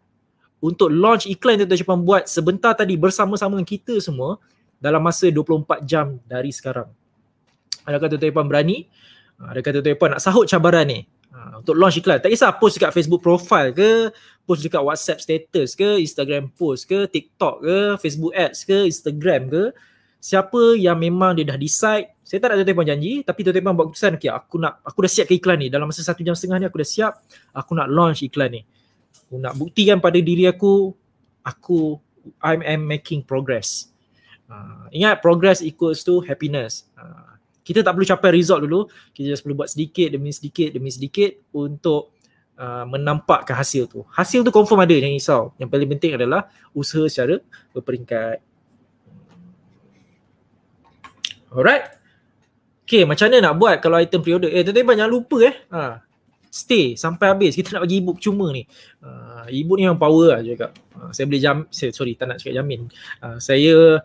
S1: untuk launch iklan Tuan Tuan Puan buat sebentar tadi bersama-sama dengan kita semua dalam masa 24 jam dari sekarang? Adakah Tuan Tuan Puan berani? Adakah Tuan Tuan Puan nak sahut cabaran ni? Ha, untuk launch iklan. Tak kisah post dekat Facebook profile ke, post dekat WhatsApp status ke, Instagram post ke, TikTok ke, Facebook ads ke, Instagram ke siapa yang memang dia dah decide saya tak nak tuan-tuan janji tapi tuan-tuan puan buat keputusan okay, aku nak aku dah siap ke iklan ni dalam masa satu jam setengah ni aku dah siap aku nak launch iklan ni aku nak buktikan pada diri aku aku I am making progress uh, ingat progress equals to happiness uh, kita tak perlu capai result dulu kita just perlu buat sedikit demi sedikit demi sedikit untuk uh, menampakkan hasil tu hasil tu confirm ada jangan risau yang paling penting adalah usaha secara berperingkat Alright. Okay, macam mana nak buat kalau item pre-order? Eh, tadi banyak lupa eh. Ha. Stay sampai habis. Kita nak bagi ebook cuma ni. Uh, ebook ni yang power lah juga. Uh, ha, saya boleh jam, saya, sorry, tak nak cakap jamin. Uh, saya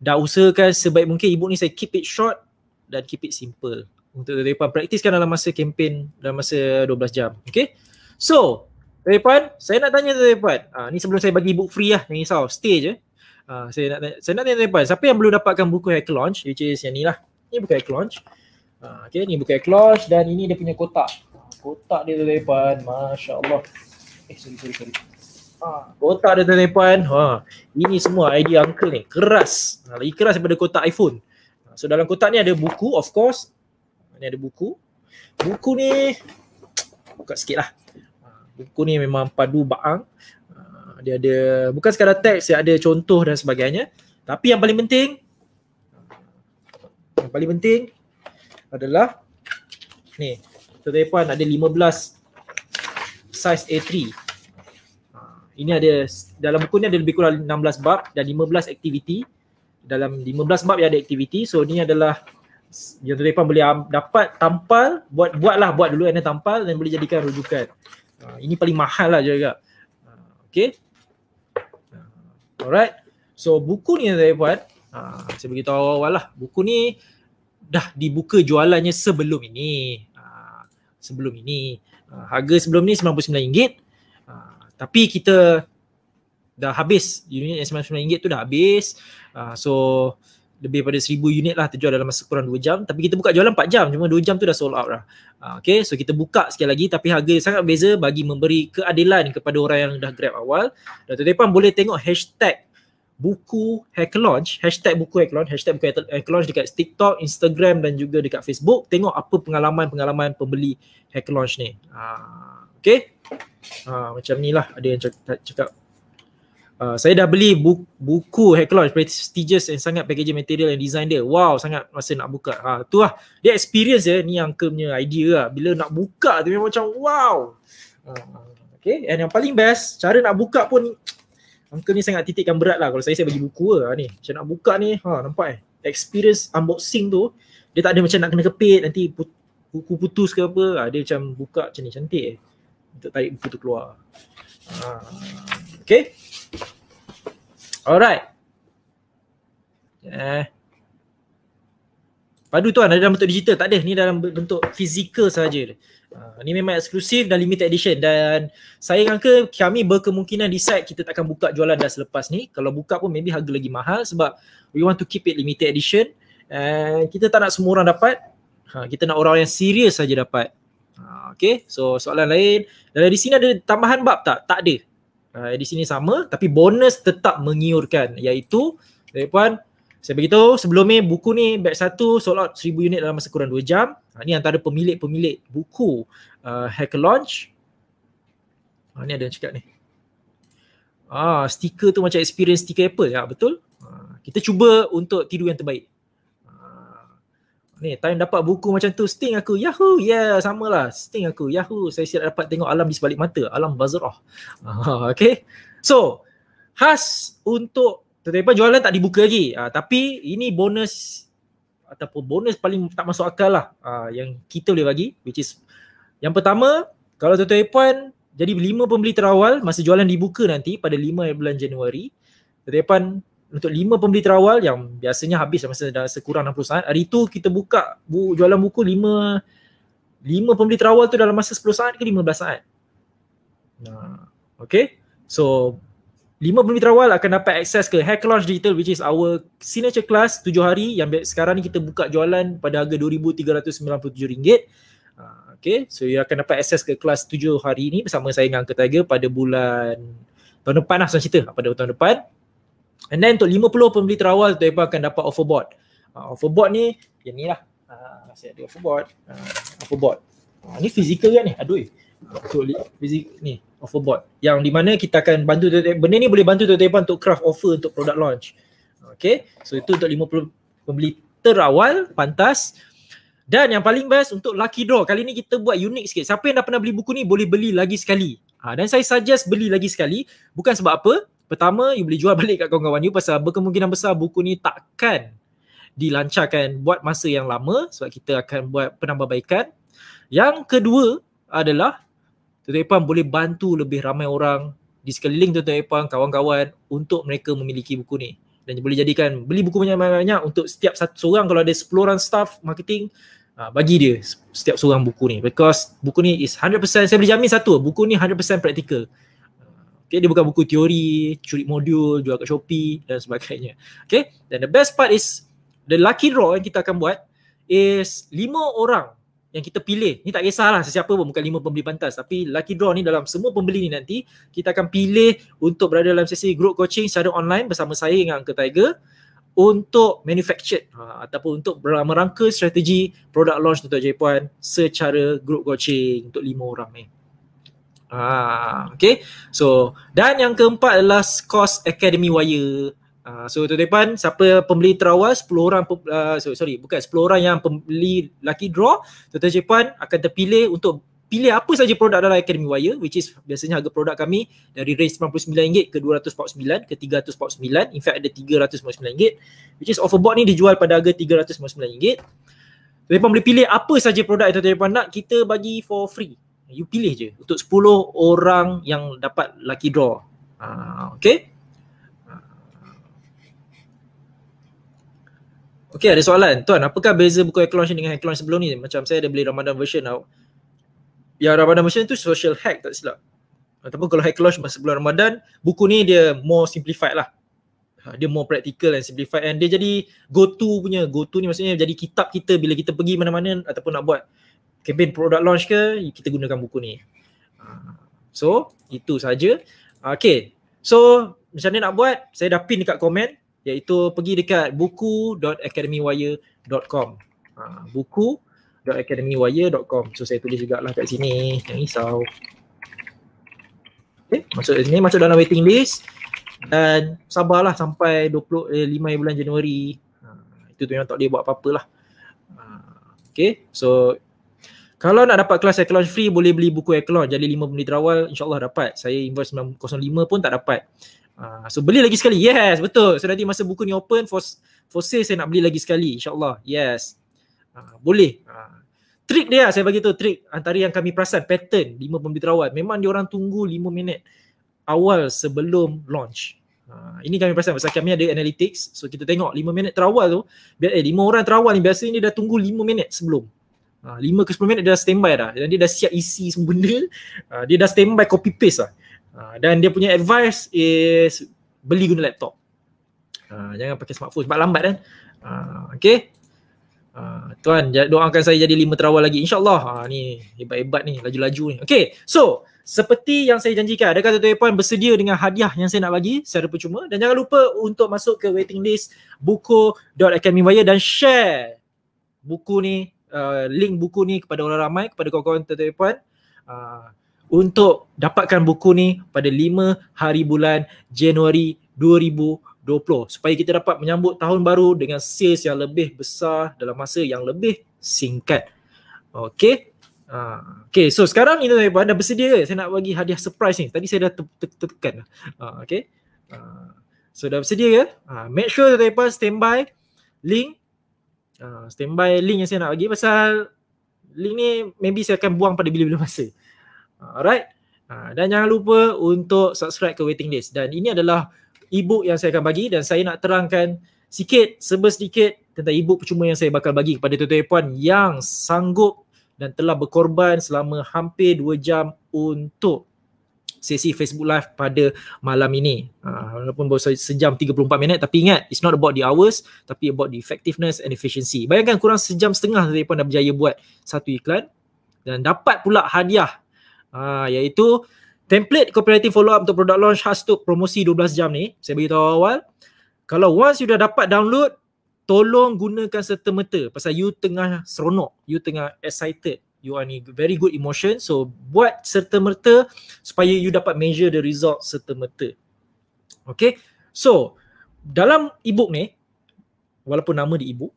S1: dah usahakan sebaik mungkin ebook ni saya keep it short dan keep it simple. Untuk daripada praktiskan dalam masa kempen dalam masa 12 jam. Okay. So, daripada saya nak tanya daripada. Uh, ni sebelum saya bagi ebook free lah. Jangan risau. Stay je. Ha, saya nak tanya, saya nak tanya tempat siapa yang belum dapatkan buku Hack Launch which is yang ni lah. Ni buku Hack Launch. Uh, okay, ni buku Hack Launch dan ini dia punya kotak. Kotak dia tuan depan, masya-Allah. Eh sorry sorry sorry. Ha, kotak dia tuan depan. Ha, ini semua ID uncle ni. Keras. Ha, lagi keras daripada kotak iPhone. Ha, so dalam kotak ni ada buku of course. Ni ada buku. Buku ni <tsk> buka sikit lah. Buku ni memang padu baang dia ada bukan sekadar teks dia ada contoh dan sebagainya tapi yang paling penting yang paling penting adalah ni tuan-tuan dan puan ada 15 size A3 ha, ini ada dalam buku ni ada lebih kurang 16 bab dan 15 aktiviti dalam 15 bab yang ada aktiviti so ni adalah yang tuan-tuan boleh dapat tampal buat buatlah buat dulu dan tampal dan boleh jadikan rujukan ha, ini paling mahal lah juga ha, Okay. Alright. So buku ni yang saya buat, ha, saya beritahu awal-awal lah. Buku ni dah dibuka jualannya sebelum ini. Ha, sebelum ini. Ha, harga sebelum ni RM99. Ha, tapi kita dah habis. Unit RM99 tu dah habis. Ha, so lebih pada seribu unit lah terjual dalam masa kurang dua jam tapi kita buka jualan empat jam cuma dua jam tu dah sold out lah ha, okay so kita buka sekali lagi tapi harga sangat beza bagi memberi keadilan kepada orang yang dah grab awal Dato' Depan boleh tengok hashtag buku hack launch hashtag buku hack launch hashtag buku hack launch dekat TikTok, Instagram dan juga dekat Facebook tengok apa pengalaman-pengalaman pembeli hack launch ni ha, okay ha, macam ni lah ada yang cakap Uh, saya dah beli buku, buku Head Clutch prestigious and sangat packaging material and design dia. Wow, sangat masa nak buka. Ha, tu lah. Dia experience dia. Ni yang punya idea lah. Bila nak buka tu memang macam wow. Ha, okay. And yang paling best, cara nak buka pun Uncle ni sangat titikkan berat lah. Kalau saya, saya bagi buku lah ni. Macam nak buka ni, ha, nampak eh. Experience unboxing tu, dia tak ada macam nak kena kepit nanti put, buku putus ke apa. Ha, dia macam buka macam ni. Cantik eh. Untuk tarik buku tu keluar. Ha, okay. Alright. Eh. Padu tuan lah, ada dalam bentuk digital tak ada. Ni dalam bentuk fizikal saja. Uh, ah, ni memang eksklusif dan limited edition dan saya angka kami berkemungkinan decide kita tak akan buka jualan dah selepas ni. Kalau buka pun maybe harga lagi mahal sebab we want to keep it limited edition. Uh, kita tak nak semua orang dapat. Ha, kita nak orang yang serius saja dapat. Ha, okay, so soalan lain. Dari sini ada tambahan bab tak? Tak ada uh, ah, di sini sama tapi bonus tetap mengiurkan iaitu tuan puan saya beritahu sebelum ni buku ni bag satu sold out 1000 unit dalam masa kurang dua jam. Ha, ni antara pemilik-pemilik buku uh, ah, Hacker Launch. Ha, ni ada yang cakap ni. Ah, stiker tu macam experience stiker Apple. Ya, betul. Ha, kita cuba untuk tidur yang terbaik. Ni time dapat buku macam tu sting aku. Yahoo. Yeah, samalah. Sting aku. Yahoo. Saya siap dapat tengok alam di sebalik mata. Alam Bazrah. Ah, <laughs> okay. So, khas untuk tetapi jualan tak dibuka lagi. Uh, tapi ini bonus ataupun bonus paling tak masuk akal lah uh, yang kita boleh bagi which is yang pertama kalau Toto Epan jadi lima pembeli terawal masa jualan dibuka nanti pada 5 bulan Januari Toto Epan untuk lima pembeli terawal yang biasanya habis masa dah sekurang 60 saat hari tu kita buka bu, jualan buku lima lima pembeli terawal tu dalam masa 10 saat ke 15 saat nah, okay so lima pembeli terawal akan dapat akses ke Hack Launch Digital which is our signature class tujuh hari yang sekarang ni kita buka jualan pada harga rm ringgit. Ah, okay so you akan dapat akses ke kelas tujuh hari ni bersama saya dengan Angka pada bulan tahun depan lah senang cerita lah, pada tahun depan And then untuk 50 pembeli terawal tu Ebal akan dapat offer board. Uh, offer board ni yang ni lah. Uh, saya ada offer board. Uh, offer board. Uh, ni fizikal kan ni? Aduh. So, eh. fizik ni offer board. Yang di mana kita akan bantu tu Benda ni boleh bantu tu Ebal untuk craft offer untuk product launch. Okay. So itu untuk 50 pembeli terawal pantas. Dan yang paling best untuk lucky draw. Kali ni kita buat unik sikit. Siapa yang dah pernah beli buku ni boleh beli lagi sekali. Ha, dan saya suggest beli lagi sekali. Bukan sebab apa. Pertama, you boleh jual balik kat kawan-kawan you pasal berkemungkinan besar buku ni takkan dilancarkan buat masa yang lama sebab kita akan buat penambahbaikan. Yang kedua adalah Tuan-tuan Ipan boleh bantu lebih ramai orang di sekeliling Tuan-tuan Ipan, kawan-kawan untuk mereka memiliki buku ni. Dan boleh jadikan beli buku banyak-banyak untuk setiap satu orang. kalau ada 10 orang staff marketing ha, bagi dia setiap seorang buku ni because buku ni is 100% saya boleh jamin satu buku ni 100% practical Okay, dia bukan buku teori, curi modul, jual kat Shopee dan sebagainya. Okay, dan the best part is the lucky draw yang kita akan buat is lima orang yang kita pilih. Ni tak kisahlah sesiapa pun bukan lima pembeli pantas tapi lucky draw ni dalam semua pembeli ni nanti kita akan pilih untuk berada dalam sesi group coaching secara online bersama saya dengan Uncle Tiger untuk manufactured ha, ataupun untuk merangka strategi produk launch untuk Jepuan secara group coaching untuk lima orang ni. Eh. Ah, okay. So dan yang keempat adalah cost Academy Wire. Ah, so tu depan siapa pembeli terawal 10 orang uh, sorry bukan 10 orang yang pembeli lucky draw tu depan akan terpilih untuk pilih apa saja produk dalam Academy Wire which is biasanya harga produk kami dari range RM99 ke RM249 ke RM349 in fact ada RM349 which is offer ni dijual pada harga RM349 Tuan-tuan boleh pilih apa saja produk yang tuan-tuan nak kita bagi for free you pilih je untuk 10 orang yang dapat lucky draw. Uh, okay. Ah. Okay ada soalan tuan apakah beza buku hack launch dengan hack launch sebelum ni macam saya ada beli Ramadan version tau Ya Ramadan version tu social hack tak silap Ataupun kalau hack launch masa bulan Ramadan buku ni dia more simplified lah ha, Dia more practical and simplified and dia jadi go to punya go to ni maksudnya jadi kitab kita bila kita pergi mana-mana ataupun nak buat campaign product launch ke kita gunakan buku ni. Uh, so itu saja. Uh, okay. So macam mana nak buat? Saya dah pin dekat komen iaitu pergi dekat buku.academywire.com. Uh, ah, buku.academywire.com. So saya tulis juga lah kat sini. Jangan risau. Okay. Masuk sini, masuk dalam waiting list dan sabarlah sampai 25 eh, bulan Januari. Uh, itu tu yang tak dia buat apa-apalah. Uh, okay. So kalau nak dapat kelas air launch free boleh beli buku air jadi 5 menit awal insyaallah dapat. Saya invoice 905 pun tak dapat. Uh, so beli lagi sekali. Yes, betul. So nanti masa buku ni open for for sale saya nak beli lagi sekali insyaallah. Yes. Uh, boleh. Uh, ah, trik dia saya bagi tu trick antara yang kami perasan pattern 5 menit awal memang dia orang tunggu 5 minit awal sebelum launch. Uh, ini kami perasan pasal kami ada analytics so kita tengok 5 minit terawal tu eh 5 orang terawal ni biasanya dia dah tunggu 5 minit sebelum Ah, lima ke 10 minit dia dah standby dah. Dan dia dah siap isi semua benda. Uh, dia dah standby copy paste lah. Uh, dan dia punya advice is beli guna laptop. Uh, jangan pakai smartphone sebab lambat kan. Uh, okay. Uh, tuan, doakan saya jadi lima terawal lagi. InsyaAllah. Uh, ni hebat-hebat ni. Laju-laju ni. Okay. So, seperti yang saya janjikan, ada kata tuan bersedia dengan hadiah yang saya nak bagi secara percuma dan jangan lupa untuk masuk ke waiting list buku.academywire dan share buku ni Uh, link buku ni kepada orang ramai, kepada kawan-kawan tuan-tuan puan uh, untuk dapatkan buku ni pada 5 hari bulan Januari 2020 supaya kita dapat menyambut tahun baru dengan sales yang lebih besar dalam masa yang lebih singkat. Okay. Uh, okay, so sekarang ni tuan-tuan eh, dah bersedia ke? Saya nak bagi hadiah surprise ni. Tadi saya dah tertekan. Uh, okay. Uh, so dah bersedia ke? Uh, make sure tuan-tuan standby link uh, standby link yang saya nak bagi pasal link ni maybe saya akan buang pada bila-bila masa. Ah, alright. Uh, dan jangan lupa untuk subscribe ke waiting list dan ini adalah ebook yang saya akan bagi dan saya nak terangkan sikit serba sedikit tentang ebook percuma yang saya bakal bagi kepada tuan-tuan puan yang sanggup dan telah berkorban selama hampir 2 jam untuk sesi Facebook Live pada malam ini. Uh, walaupun baru sejam 34 minit tapi ingat it's not about the hours tapi about the effectiveness and efficiency. Bayangkan kurang sejam setengah daripada anda berjaya buat satu iklan dan dapat pula hadiah uh, iaitu template copywriting follow up untuk product launch khas untuk promosi 12 jam ni. Saya beritahu awal. Kalau once you dah dapat download, tolong gunakan serta-merta pasal you tengah seronok, you tengah excited you are ni very good emotion so buat serta merta supaya you dapat measure the result serta merta okay so dalam ebook ni walaupun nama di ebook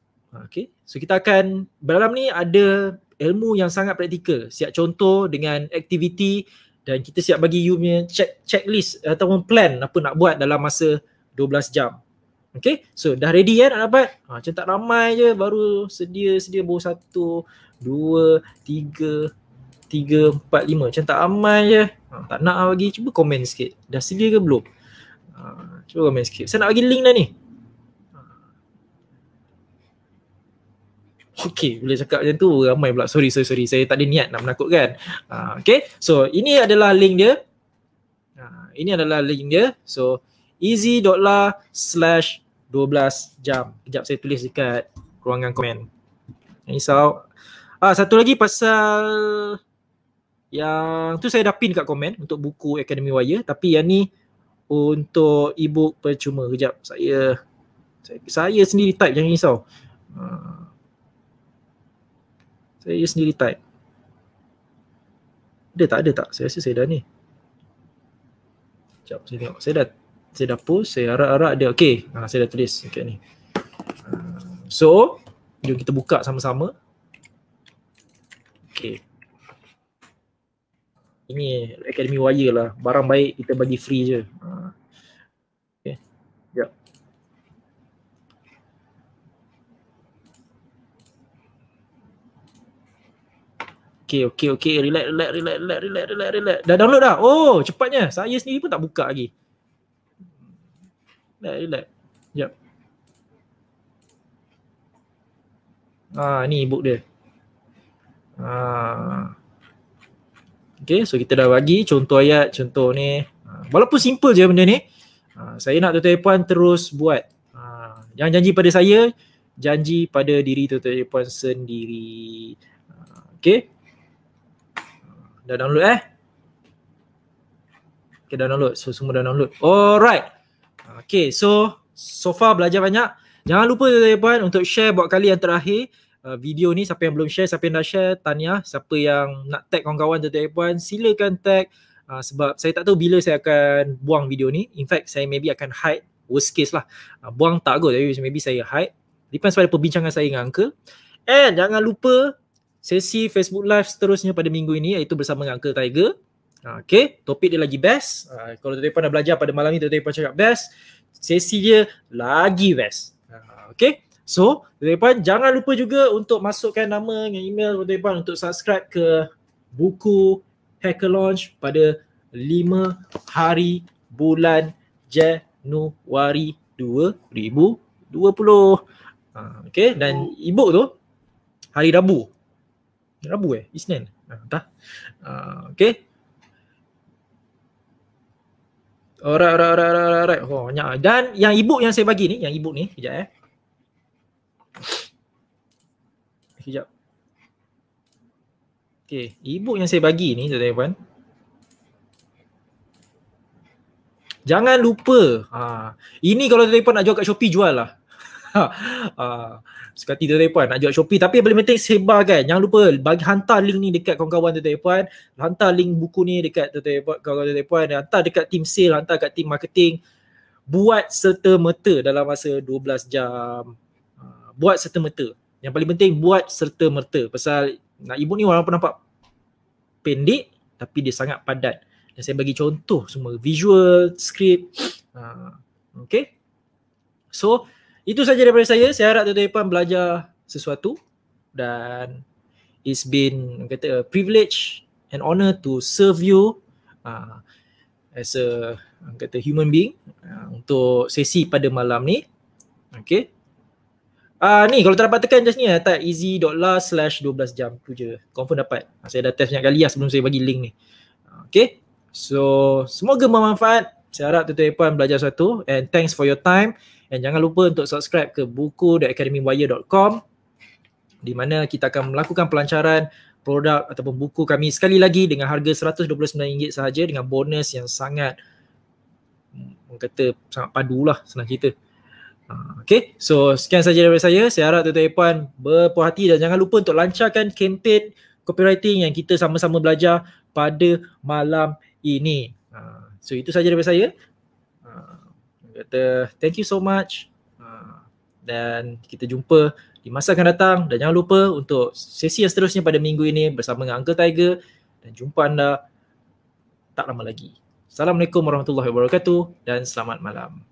S1: okay so kita akan dalam ni ada ilmu yang sangat praktikal siap contoh dengan aktiviti dan kita siap bagi you punya check checklist ataupun plan apa nak buat dalam masa 12 jam Okay, so dah ready kan nak dapat? Ha, macam tak ramai je baru sedia-sedia baru satu dua, tiga, tiga, empat, lima. Macam tak amal je. Ha, tak nak lagi cuba komen sikit. Dah sedia ke belum? Ha, cuba komen sikit. Saya nak bagi link dah ni. Ha. Okay, boleh cakap macam tu ramai pula. Sorry, sorry, sorry. Saya tak ada niat nak menakutkan. Ha, okay, so ini adalah link dia. Ha, ini adalah link dia. So, easy.la slash 12 jam. Kejap saya tulis dekat ruangan komen. Jangan risau. Ah satu lagi pasal yang tu saya dah pin kat komen untuk buku Academy Wire tapi yang ni untuk ebook book percuma. Kejap saya saya sendiri type jangan risau. Uh, ah. saya sendiri type. Ada tak ada tak? Saya rasa saya dah ni. Kejap saya tengok. Saya dah saya dah post, saya harap-harap dia okey. Ha, saya dah tulis dekat okay, ni. Ah, so, jom kita buka sama-sama. Okay. Ini Academy Wire lah. Barang baik kita bagi free je. Ha. Okay, okay, okay. Relax, relax, relax, relax, relax, relax, relax. Dah download dah? Oh, cepatnya. Saya sendiri pun tak buka lagi. Relax, relax. Sekejap. Ah, ni e-book dia. Ah. Okay, so kita dah bagi contoh ayat, contoh ni. Ah, walaupun simple je benda ni, ah, saya nak Tuan-Tuan Puan terus buat. Jangan janji pada saya, janji pada diri Tuan-Tuan Puan sendiri. Okay. Dah download eh? Okay, dah download. So, semua dah download. Alright. Okay, so so far belajar banyak. Jangan lupa Tuan-Tuan Puan untuk share buat kali yang terakhir. Uh, video ni siapa yang belum share siapa yang dah share tanya siapa yang nak tag kawan-kawan tuan-tuan puan silakan tag uh, sebab saya tak tahu bila saya akan buang video ni in fact saya maybe akan hide worst case lah uh, buang tak go, tapi maybe saya hide depends pada perbincangan saya dengan uncle and jangan lupa sesi Facebook live seterusnya pada minggu ini iaitu bersama dengan uncle Tiger uh, Okay, topik dia lagi best. Uh, kalau tuan-tuan puan dah belajar pada malam ni, tuan-tuan puan cakap best. Sesi dia lagi best. Uh, okay, So, Depan jangan lupa juga untuk masukkan nama dan email Depan untuk subscribe ke buku Hacker Launch pada 5 hari bulan Januari 2020. Ha, okay, dan e tu hari Rabu. Rabu eh? Isnin? Ha, entah. Ha, okay. Alright, alright, alright, alright, alright. Oh, banyak. Dan yang e yang saya bagi ni, yang e ni, sekejap eh. Sekejap. Okay, e yang saya bagi ni tuan-tuan puan. Jangan lupa, ha, ini kalau tuan-tuan puan nak jual kat Shopee jual lah. ha, ha suka tidak tuan-tuan puan nak jual Shopee tapi boleh penting sebar kan. Jangan lupa bagi hantar link ni dekat kawan-kawan tuan-tuan puan. Hantar link buku ni dekat tuan-tuan puan, kawan-kawan tuan-tuan puan. Hantar dekat team sale, hantar dekat team marketing. Buat serta-merta dalam masa 12 jam buat serta merta. Yang paling penting buat serta merta pasal nak ibu ni orang pun nampak pendek tapi dia sangat padat. Dan saya bagi contoh semua visual, script. Uh, okay. So itu saja daripada saya. Saya harap tuan-tuan ipan belajar sesuatu dan it's been kata a privilege and honor to serve you uh, as a kata human being uh, untuk sesi pada malam ni. Okay. Ah uh, ni kalau tak dapat tekan just ni lah type easy.la 12 jam tu je confirm dapat saya dah test banyak kali lah sebelum saya bagi link ni okay so semoga bermanfaat saya harap tuan-tuan dan puan belajar satu and thanks for your time and jangan lupa untuk subscribe ke buku buku.academywire.com di mana kita akan melakukan pelancaran produk ataupun buku kami sekali lagi dengan harga RM129 sahaja dengan bonus yang sangat hmm, orang kata sangat padu lah senang cerita Okay, so sekian sahaja daripada saya. Saya harap tuan-tuan dan puan berpuas hati dan jangan lupa untuk lancarkan kempen copywriting yang kita sama-sama belajar pada malam ini. Ha, so itu sahaja daripada saya. Ha, kata thank you so much ha, dan kita jumpa di masa akan datang dan jangan lupa untuk sesi yang seterusnya pada minggu ini bersama dengan Uncle Tiger dan jumpa anda tak lama lagi. Assalamualaikum warahmatullahi wabarakatuh dan selamat malam.